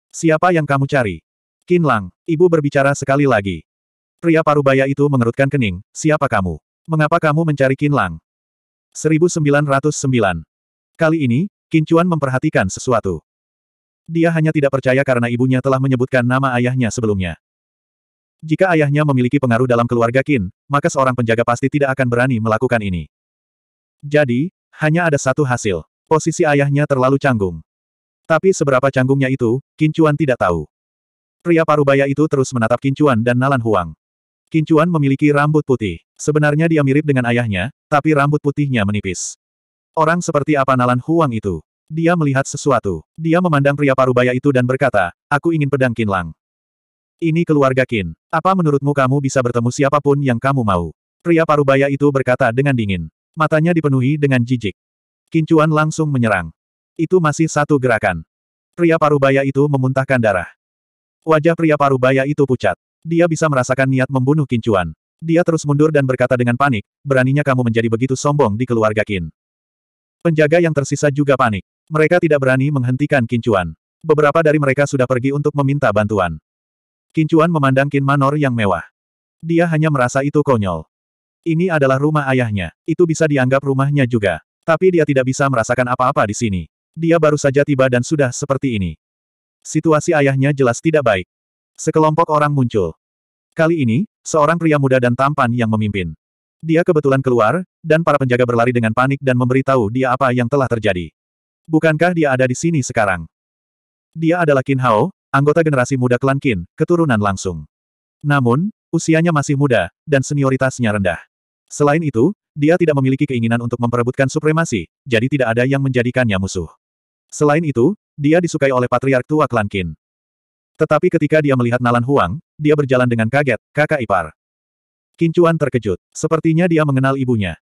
Siapa yang kamu cari? Kinlang, ibu berbicara sekali lagi. Pria parubaya itu mengerutkan kening, siapa kamu? Mengapa kamu mencari Kinlang? Lang? 1909. Kali ini, Kincuan memperhatikan sesuatu. Dia hanya tidak percaya karena ibunya telah menyebutkan nama ayahnya sebelumnya. Jika ayahnya memiliki pengaruh dalam keluarga Kin, maka seorang penjaga pasti tidak akan berani melakukan ini. Jadi, hanya ada satu hasil. Posisi ayahnya terlalu canggung. Tapi seberapa canggungnya itu, Kincuan tidak tahu. Pria parubaya itu terus menatap Kincuan dan Nalan Huang. Kincuan memiliki rambut putih. Sebenarnya dia mirip dengan ayahnya, tapi rambut putihnya menipis. Orang seperti apa Nalan Huang itu? Dia melihat sesuatu. Dia memandang pria parubaya itu dan berkata, aku ingin pedang Kinlang. Ini keluarga Kin. Apa menurutmu kamu bisa bertemu siapapun yang kamu mau? Pria parubaya itu berkata dengan dingin. Matanya dipenuhi dengan jijik. Kincuan langsung menyerang. Itu masih satu gerakan. Pria parubaya itu memuntahkan darah. Wajah pria paruh baya itu pucat. Dia bisa merasakan niat membunuh Kincuan. Dia terus mundur dan berkata dengan panik, beraninya kamu menjadi begitu sombong di keluarga Kin. Penjaga yang tersisa juga panik. Mereka tidak berani menghentikan Kincuan. Beberapa dari mereka sudah pergi untuk meminta bantuan. Kincuan memandang Kin Manor yang mewah. Dia hanya merasa itu konyol. Ini adalah rumah ayahnya. Itu bisa dianggap rumahnya juga. Tapi dia tidak bisa merasakan apa-apa di sini. Dia baru saja tiba dan sudah seperti ini. Situasi ayahnya jelas tidak baik. Sekelompok orang muncul. Kali ini, seorang pria muda dan tampan yang memimpin. Dia kebetulan keluar, dan para penjaga berlari dengan panik dan memberitahu dia apa yang telah terjadi. Bukankah dia ada di sini sekarang? Dia adalah Qin Hao, anggota generasi muda klan Qin, keturunan langsung. Namun, usianya masih muda, dan senioritasnya rendah. Selain itu, dia tidak memiliki keinginan untuk memperebutkan supremasi, jadi tidak ada yang menjadikannya musuh. Selain itu, dia disukai oleh patriark tua klan Qin. Tetapi ketika dia melihat Nalan Huang, dia berjalan dengan kaget, kakak ipar. Qin Chuan terkejut. Sepertinya dia mengenal ibunya.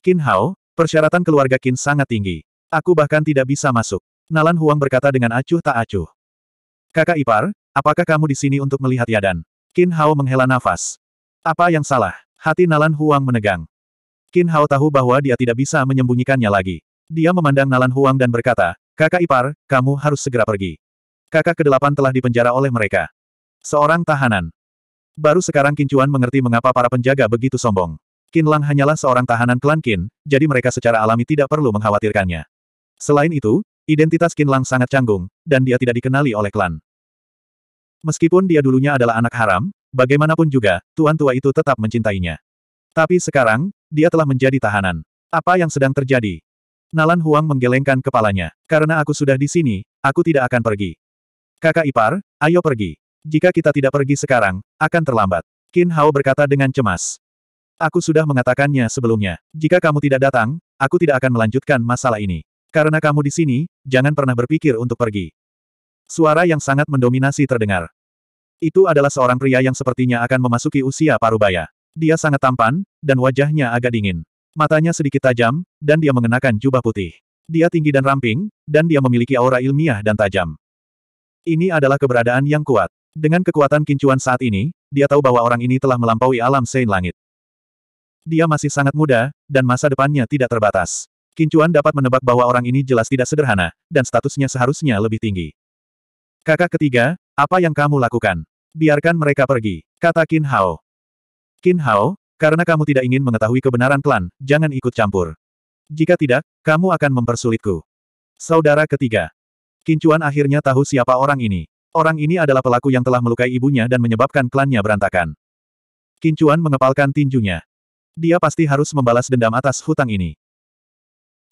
Kin Hao, persyaratan keluarga Qin sangat tinggi. Aku bahkan tidak bisa masuk. Nalan Huang berkata dengan acuh tak acuh. Kakak ipar, apakah kamu di sini untuk melihat Yadan? Kin Hao menghela nafas. Apa yang salah? Hati Nalan Huang menegang. Kin Hao tahu bahwa dia tidak bisa menyembunyikannya lagi. Dia memandang Nalan Huang dan berkata, Kakak ipar, kamu harus segera pergi. Kakak kedelapan telah dipenjara oleh mereka. Seorang tahanan. Baru sekarang Kincuan mengerti mengapa para penjaga begitu sombong. Kinlang hanyalah seorang tahanan klan Kin, jadi mereka secara alami tidak perlu mengkhawatirkannya. Selain itu, identitas Kinlang sangat canggung, dan dia tidak dikenali oleh klan. Meskipun dia dulunya adalah anak haram, bagaimanapun juga, tuan tua itu tetap mencintainya. Tapi sekarang, dia telah menjadi tahanan. Apa yang sedang terjadi? Nalan Huang menggelengkan kepalanya. Karena aku sudah di sini, aku tidak akan pergi. Kakak ipar, ayo pergi. Jika kita tidak pergi sekarang, akan terlambat. Qin Hao berkata dengan cemas. Aku sudah mengatakannya sebelumnya. Jika kamu tidak datang, aku tidak akan melanjutkan masalah ini. Karena kamu di sini, jangan pernah berpikir untuk pergi. Suara yang sangat mendominasi terdengar. Itu adalah seorang pria yang sepertinya akan memasuki usia parubaya. Dia sangat tampan, dan wajahnya agak dingin. Matanya sedikit tajam, dan dia mengenakan jubah putih. Dia tinggi dan ramping, dan dia memiliki aura ilmiah dan tajam. Ini adalah keberadaan yang kuat. Dengan kekuatan kincuan saat ini, dia tahu bahwa orang ini telah melampaui alam sein langit. Dia masih sangat muda, dan masa depannya tidak terbatas. Kincuan dapat menebak bahwa orang ini jelas tidak sederhana, dan statusnya seharusnya lebih tinggi. Kakak ketiga, apa yang kamu lakukan? Biarkan mereka pergi, kata Kin Hao. Kin Hao, karena kamu tidak ingin mengetahui kebenaran klan, jangan ikut campur. Jika tidak, kamu akan mempersulitku. Saudara ketiga. Kincuan akhirnya tahu siapa orang ini. Orang ini adalah pelaku yang telah melukai ibunya dan menyebabkan klannya berantakan. Kincuan mengepalkan tinjunya. Dia pasti harus membalas dendam atas hutang ini.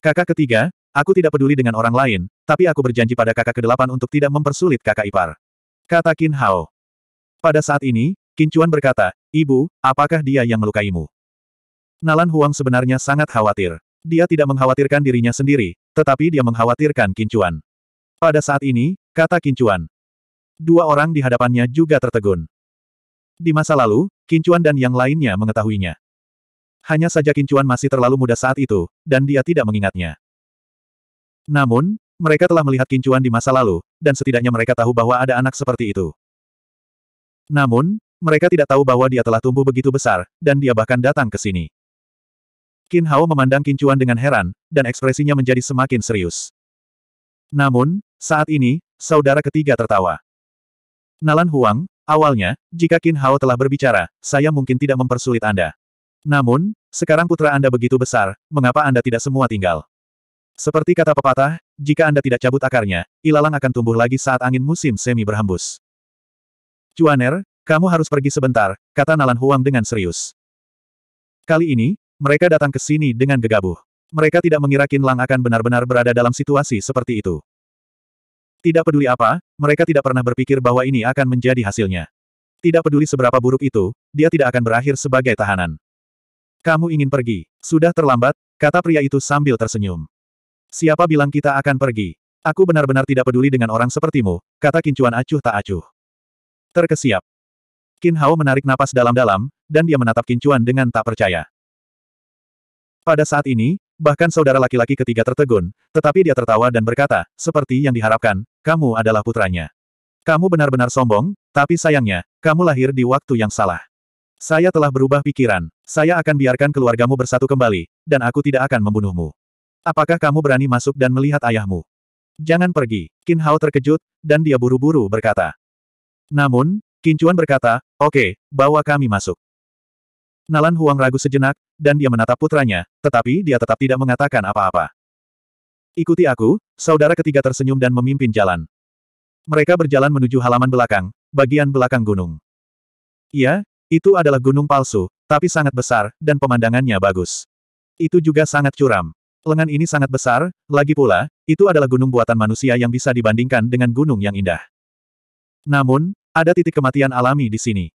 Kakak ketiga, aku tidak peduli dengan orang lain, tapi aku berjanji pada kakak kedelapan untuk tidak mempersulit kakak ipar. Kata Kin Hao. Pada saat ini, Kincuan berkata, Ibu, apakah dia yang melukaimu? Nalan Huang sebenarnya sangat khawatir. Dia tidak mengkhawatirkan dirinya sendiri, tetapi dia mengkhawatirkan Kincuan. Pada saat ini, kata Kincuan. Dua orang di hadapannya juga tertegun. Di masa lalu, Kincuan dan yang lainnya mengetahuinya. Hanya saja Kincuan masih terlalu muda saat itu, dan dia tidak mengingatnya. Namun, mereka telah melihat Kincuan di masa lalu, dan setidaknya mereka tahu bahwa ada anak seperti itu. Namun, mereka tidak tahu bahwa dia telah tumbuh begitu besar, dan dia bahkan datang ke sini. Qin Hao memandang Qin Chuan dengan heran, dan ekspresinya menjadi semakin serius. Namun, saat ini, saudara ketiga tertawa. Nalan Huang, awalnya, jika Qin Hao telah berbicara, saya mungkin tidak mempersulit Anda. Namun, sekarang putra Anda begitu besar, mengapa Anda tidak semua tinggal? Seperti kata pepatah, jika Anda tidak cabut akarnya, ilalang akan tumbuh lagi saat angin musim semi berhembus. Cuaner, kamu harus pergi sebentar, kata Nalan Huang dengan serius. Kali ini, mereka datang ke sini dengan gegabah. Mereka tidak mengira Qin Lang akan benar-benar berada dalam situasi seperti itu. Tidak peduli apa, mereka tidak pernah berpikir bahwa ini akan menjadi hasilnya. Tidak peduli seberapa buruk itu, dia tidak akan berakhir sebagai tahanan. Kamu ingin pergi, sudah terlambat, kata pria itu sambil tersenyum. Siapa bilang kita akan pergi? Aku benar-benar tidak peduli dengan orang sepertimu, kata Kincuan acuh tak acuh. Terkesiap, Qin Hao menarik napas dalam-dalam, dan dia menatap Qin Chuan dengan tak percaya. Pada saat ini, bahkan saudara laki-laki ketiga tertegun, tetapi dia tertawa dan berkata, seperti yang diharapkan, kamu adalah putranya. Kamu benar-benar sombong, tapi sayangnya, kamu lahir di waktu yang salah. Saya telah berubah pikiran. Saya akan biarkan keluargamu bersatu kembali, dan aku tidak akan membunuhmu. Apakah kamu berani masuk dan melihat ayahmu? Jangan pergi. Qin Hao terkejut, dan dia buru-buru berkata. Namun, Kincuan berkata, oke, okay, bawa kami masuk. Nalan Huang ragu sejenak, dan dia menatap putranya, tetapi dia tetap tidak mengatakan apa-apa. Ikuti aku, saudara ketiga tersenyum dan memimpin jalan. Mereka berjalan menuju halaman belakang, bagian belakang gunung. Iya, itu adalah gunung palsu, tapi sangat besar, dan pemandangannya bagus. Itu juga sangat curam. Lengan ini sangat besar, lagi pula, itu adalah gunung buatan manusia yang bisa dibandingkan dengan gunung yang indah. Namun, ada titik kematian alami di sini.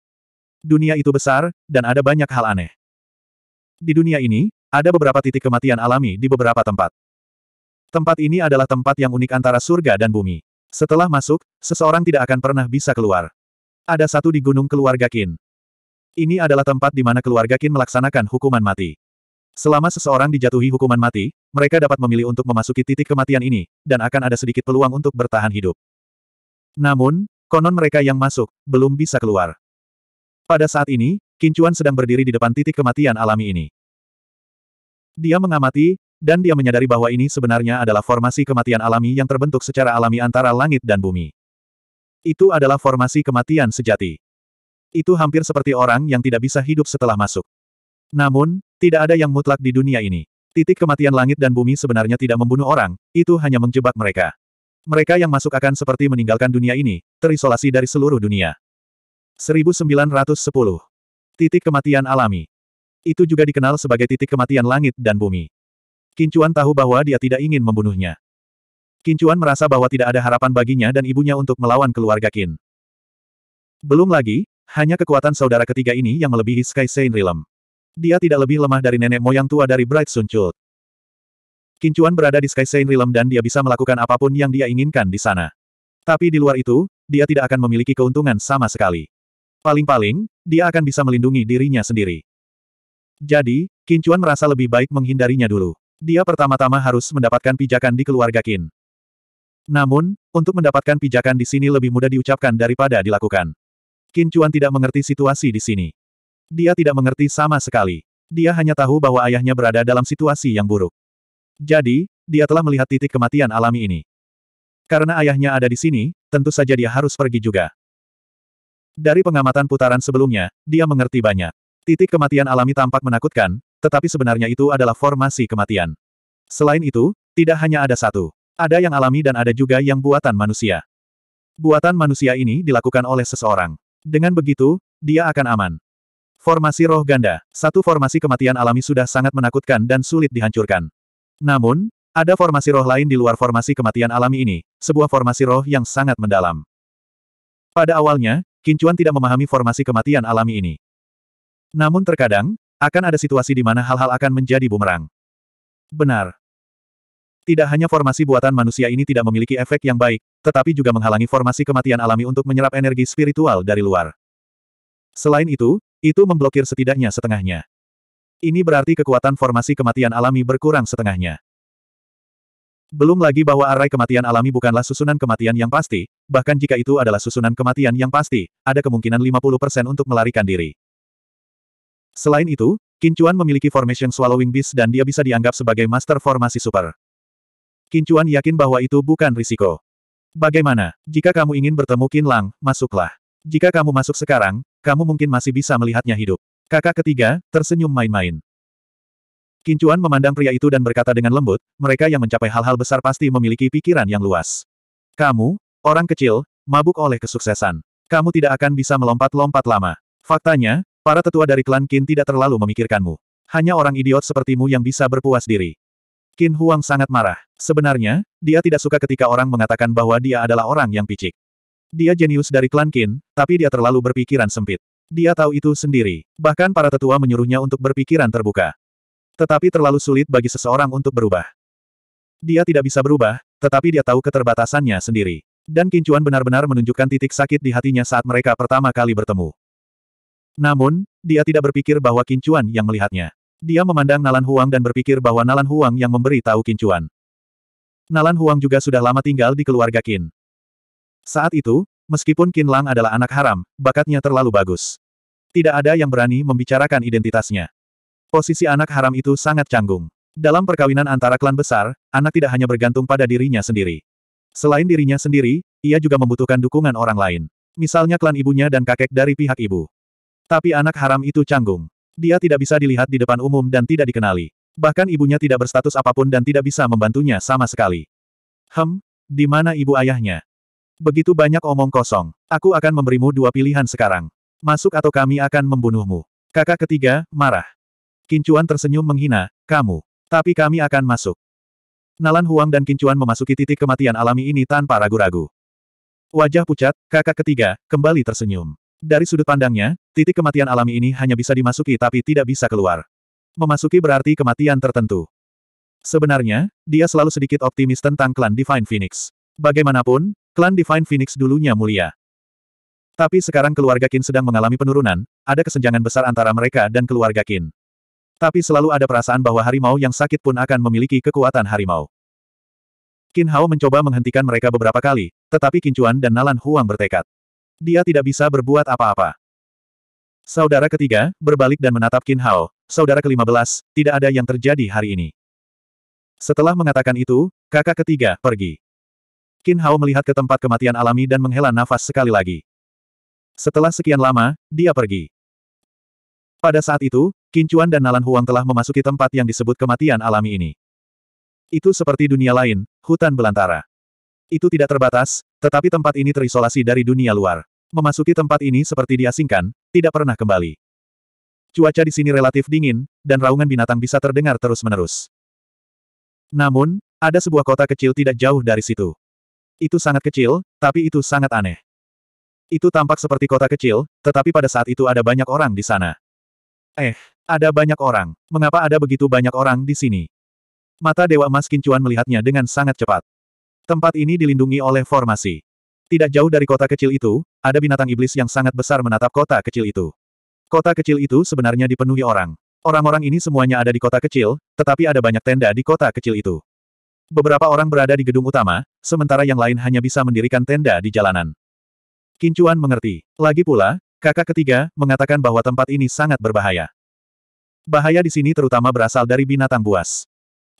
Dunia itu besar, dan ada banyak hal aneh. Di dunia ini, ada beberapa titik kematian alami di beberapa tempat. Tempat ini adalah tempat yang unik antara surga dan bumi. Setelah masuk, seseorang tidak akan pernah bisa keluar. Ada satu di Gunung Keluarga Kin. Ini adalah tempat di mana keluarga Kin melaksanakan hukuman mati. Selama seseorang dijatuhi hukuman mati, mereka dapat memilih untuk memasuki titik kematian ini, dan akan ada sedikit peluang untuk bertahan hidup. Namun, Konon mereka yang masuk, belum bisa keluar. Pada saat ini, Kincuan sedang berdiri di depan titik kematian alami ini. Dia mengamati, dan dia menyadari bahwa ini sebenarnya adalah formasi kematian alami yang terbentuk secara alami antara langit dan bumi. Itu adalah formasi kematian sejati. Itu hampir seperti orang yang tidak bisa hidup setelah masuk. Namun, tidak ada yang mutlak di dunia ini. Titik kematian langit dan bumi sebenarnya tidak membunuh orang, itu hanya menjebak mereka. Mereka yang masuk akan seperti meninggalkan dunia ini, terisolasi dari seluruh dunia. 1910. Titik kematian alami. Itu juga dikenal sebagai titik kematian langit dan bumi. Kincuan tahu bahwa dia tidak ingin membunuhnya. Kincuan merasa bahwa tidak ada harapan baginya dan ibunya untuk melawan keluarga Kin. Belum lagi, hanya kekuatan saudara ketiga ini yang melebihi Sky Saint Realm. Dia tidak lebih lemah dari nenek moyang tua dari Bright Sun Chult. Kincuan berada di Sky Saint Realm dan dia bisa melakukan apapun yang dia inginkan di sana. Tapi di luar itu, dia tidak akan memiliki keuntungan sama sekali. Paling-paling, dia akan bisa melindungi dirinya sendiri. Jadi, Kincuan merasa lebih baik menghindarinya dulu. Dia pertama-tama harus mendapatkan pijakan di keluarga Kin. Namun, untuk mendapatkan pijakan di sini lebih mudah diucapkan daripada dilakukan. Kincuan Chuan tidak mengerti situasi di sini. Dia tidak mengerti sama sekali. Dia hanya tahu bahwa ayahnya berada dalam situasi yang buruk. Jadi, dia telah melihat titik kematian alami ini. Karena ayahnya ada di sini, tentu saja dia harus pergi juga. Dari pengamatan putaran sebelumnya, dia mengerti banyak. Titik kematian alami tampak menakutkan, tetapi sebenarnya itu adalah formasi kematian. Selain itu, tidak hanya ada satu. Ada yang alami dan ada juga yang buatan manusia. Buatan manusia ini dilakukan oleh seseorang. Dengan begitu, dia akan aman. Formasi roh ganda. Satu formasi kematian alami sudah sangat menakutkan dan sulit dihancurkan. Namun, ada formasi roh lain di luar formasi kematian alami ini, sebuah formasi roh yang sangat mendalam. Pada awalnya, Kincuan tidak memahami formasi kematian alami ini. Namun terkadang, akan ada situasi di mana hal-hal akan menjadi bumerang. Benar. Tidak hanya formasi buatan manusia ini tidak memiliki efek yang baik, tetapi juga menghalangi formasi kematian alami untuk menyerap energi spiritual dari luar. Selain itu, itu memblokir setidaknya setengahnya. Ini berarti kekuatan formasi kematian alami berkurang setengahnya. Belum lagi bahwa arai kematian alami bukanlah susunan kematian yang pasti, bahkan jika itu adalah susunan kematian yang pasti, ada kemungkinan 50% untuk melarikan diri. Selain itu, Kincuan memiliki formation swallowing beast dan dia bisa dianggap sebagai master formasi super. Kincuan yakin bahwa itu bukan risiko. Bagaimana, jika kamu ingin bertemu Kinlang, masuklah. Jika kamu masuk sekarang, kamu mungkin masih bisa melihatnya hidup. Kakak ketiga, tersenyum main-main. Kincuan memandang pria itu dan berkata dengan lembut, mereka yang mencapai hal-hal besar pasti memiliki pikiran yang luas. Kamu, orang kecil, mabuk oleh kesuksesan. Kamu tidak akan bisa melompat-lompat lama. Faktanya, para tetua dari klan Qin tidak terlalu memikirkanmu. Hanya orang idiot sepertimu yang bisa berpuas diri. Qin Huang sangat marah. Sebenarnya, dia tidak suka ketika orang mengatakan bahwa dia adalah orang yang picik. Dia jenius dari klan Qin, tapi dia terlalu berpikiran sempit. Dia tahu itu sendiri. Bahkan para tetua menyuruhnya untuk berpikiran terbuka. Tetapi terlalu sulit bagi seseorang untuk berubah. Dia tidak bisa berubah, tetapi dia tahu keterbatasannya sendiri. Dan Kincuan benar-benar menunjukkan titik sakit di hatinya saat mereka pertama kali bertemu. Namun, dia tidak berpikir bahwa Kincuan yang melihatnya. Dia memandang Nalan Huang dan berpikir bahwa Nalan Huang yang memberi tahu Kincuan. Nalan Huang juga sudah lama tinggal di keluarga Qin. Saat itu, Meskipun Qin Lang adalah anak haram, bakatnya terlalu bagus. Tidak ada yang berani membicarakan identitasnya. Posisi anak haram itu sangat canggung. Dalam perkawinan antara klan besar, anak tidak hanya bergantung pada dirinya sendiri. Selain dirinya sendiri, ia juga membutuhkan dukungan orang lain. Misalnya klan ibunya dan kakek dari pihak ibu. Tapi anak haram itu canggung. Dia tidak bisa dilihat di depan umum dan tidak dikenali. Bahkan ibunya tidak berstatus apapun dan tidak bisa membantunya sama sekali. Hem, di mana ibu ayahnya? Begitu banyak omong kosong. Aku akan memberimu dua pilihan sekarang. Masuk atau kami akan membunuhmu. Kakak ketiga, marah. Kincuan tersenyum menghina, kamu. Tapi kami akan masuk. Nalan Huang dan Kincuan memasuki titik kematian alami ini tanpa ragu-ragu. Wajah pucat, kakak ketiga, kembali tersenyum. Dari sudut pandangnya, titik kematian alami ini hanya bisa dimasuki tapi tidak bisa keluar. Memasuki berarti kematian tertentu. Sebenarnya, dia selalu sedikit optimis tentang klan Divine Phoenix. Bagaimanapun, Klan Divine Phoenix dulunya mulia. Tapi sekarang keluarga Qin sedang mengalami penurunan, ada kesenjangan besar antara mereka dan keluarga Qin. Tapi selalu ada perasaan bahwa harimau yang sakit pun akan memiliki kekuatan harimau. Qin Hao mencoba menghentikan mereka beberapa kali, tetapi Qin Chuan dan Nalan Huang bertekad. Dia tidak bisa berbuat apa-apa. Saudara ketiga, berbalik dan menatap Qin Hao, saudara kelima belas, tidak ada yang terjadi hari ini. Setelah mengatakan itu, kakak ketiga pergi. Qin Hao melihat ke tempat kematian alami dan menghela nafas sekali lagi. Setelah sekian lama, dia pergi. Pada saat itu, Qin Chuan dan Nalan Huang telah memasuki tempat yang disebut kematian alami ini. Itu seperti dunia lain, hutan belantara. Itu tidak terbatas, tetapi tempat ini terisolasi dari dunia luar. Memasuki tempat ini seperti diasingkan, tidak pernah kembali. Cuaca di sini relatif dingin, dan raungan binatang bisa terdengar terus-menerus. Namun, ada sebuah kota kecil tidak jauh dari situ. Itu sangat kecil, tapi itu sangat aneh. Itu tampak seperti kota kecil, tetapi pada saat itu ada banyak orang di sana. Eh, ada banyak orang. Mengapa ada begitu banyak orang di sini? Mata Dewa Emas Kincuan melihatnya dengan sangat cepat. Tempat ini dilindungi oleh formasi. Tidak jauh dari kota kecil itu, ada binatang iblis yang sangat besar menatap kota kecil itu. Kota kecil itu sebenarnya dipenuhi orang. Orang-orang ini semuanya ada di kota kecil, tetapi ada banyak tenda di kota kecil itu. Beberapa orang berada di gedung utama, sementara yang lain hanya bisa mendirikan tenda di jalanan. Kincuan mengerti. Lagi pula, kakak ketiga mengatakan bahwa tempat ini sangat berbahaya. Bahaya di sini terutama berasal dari binatang buas.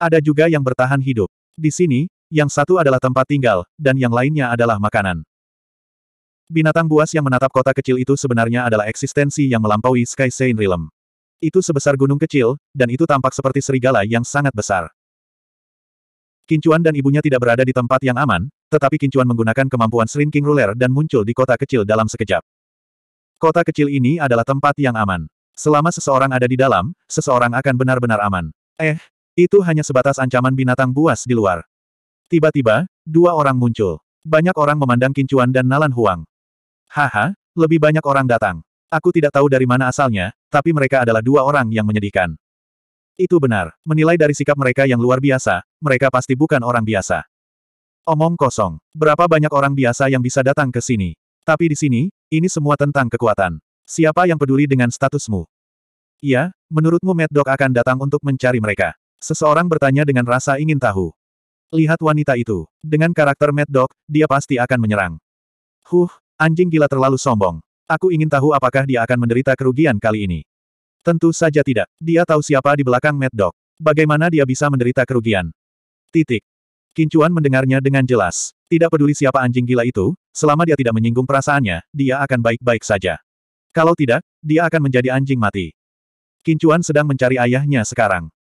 Ada juga yang bertahan hidup. Di sini, yang satu adalah tempat tinggal, dan yang lainnya adalah makanan. Binatang buas yang menatap kota kecil itu sebenarnya adalah eksistensi yang melampaui Sky Realm. Itu sebesar gunung kecil, dan itu tampak seperti serigala yang sangat besar. Kincuan dan ibunya tidak berada di tempat yang aman, tetapi Kincuan menggunakan kemampuan Shrinking Ruler dan muncul di kota kecil dalam sekejap. Kota kecil ini adalah tempat yang aman. Selama seseorang ada di dalam, seseorang akan benar-benar aman. Eh, itu hanya sebatas ancaman binatang buas di luar. Tiba-tiba, dua orang muncul. Banyak orang memandang Kincuan dan Nalan Huang. Haha, lebih banyak orang datang. Aku tidak tahu dari mana asalnya, tapi mereka adalah dua orang yang menyedihkan. Itu benar. Menilai dari sikap mereka yang luar biasa, mereka pasti bukan orang biasa. Omong kosong. Berapa banyak orang biasa yang bisa datang ke sini? Tapi di sini, ini semua tentang kekuatan. Siapa yang peduli dengan statusmu? Ya, menurutmu Mad Dog akan datang untuk mencari mereka? Seseorang bertanya dengan rasa ingin tahu. Lihat wanita itu. Dengan karakter Mad Dog, dia pasti akan menyerang. Huh, anjing gila terlalu sombong. Aku ingin tahu apakah dia akan menderita kerugian kali ini. Tentu saja tidak. Dia tahu siapa di belakang Mad Dog. Bagaimana dia bisa menderita kerugian? Titik. Kincuan mendengarnya dengan jelas. Tidak peduli siapa anjing gila itu, selama dia tidak menyinggung perasaannya, dia akan baik-baik saja. Kalau tidak, dia akan menjadi anjing mati. Kincuan sedang mencari ayahnya sekarang.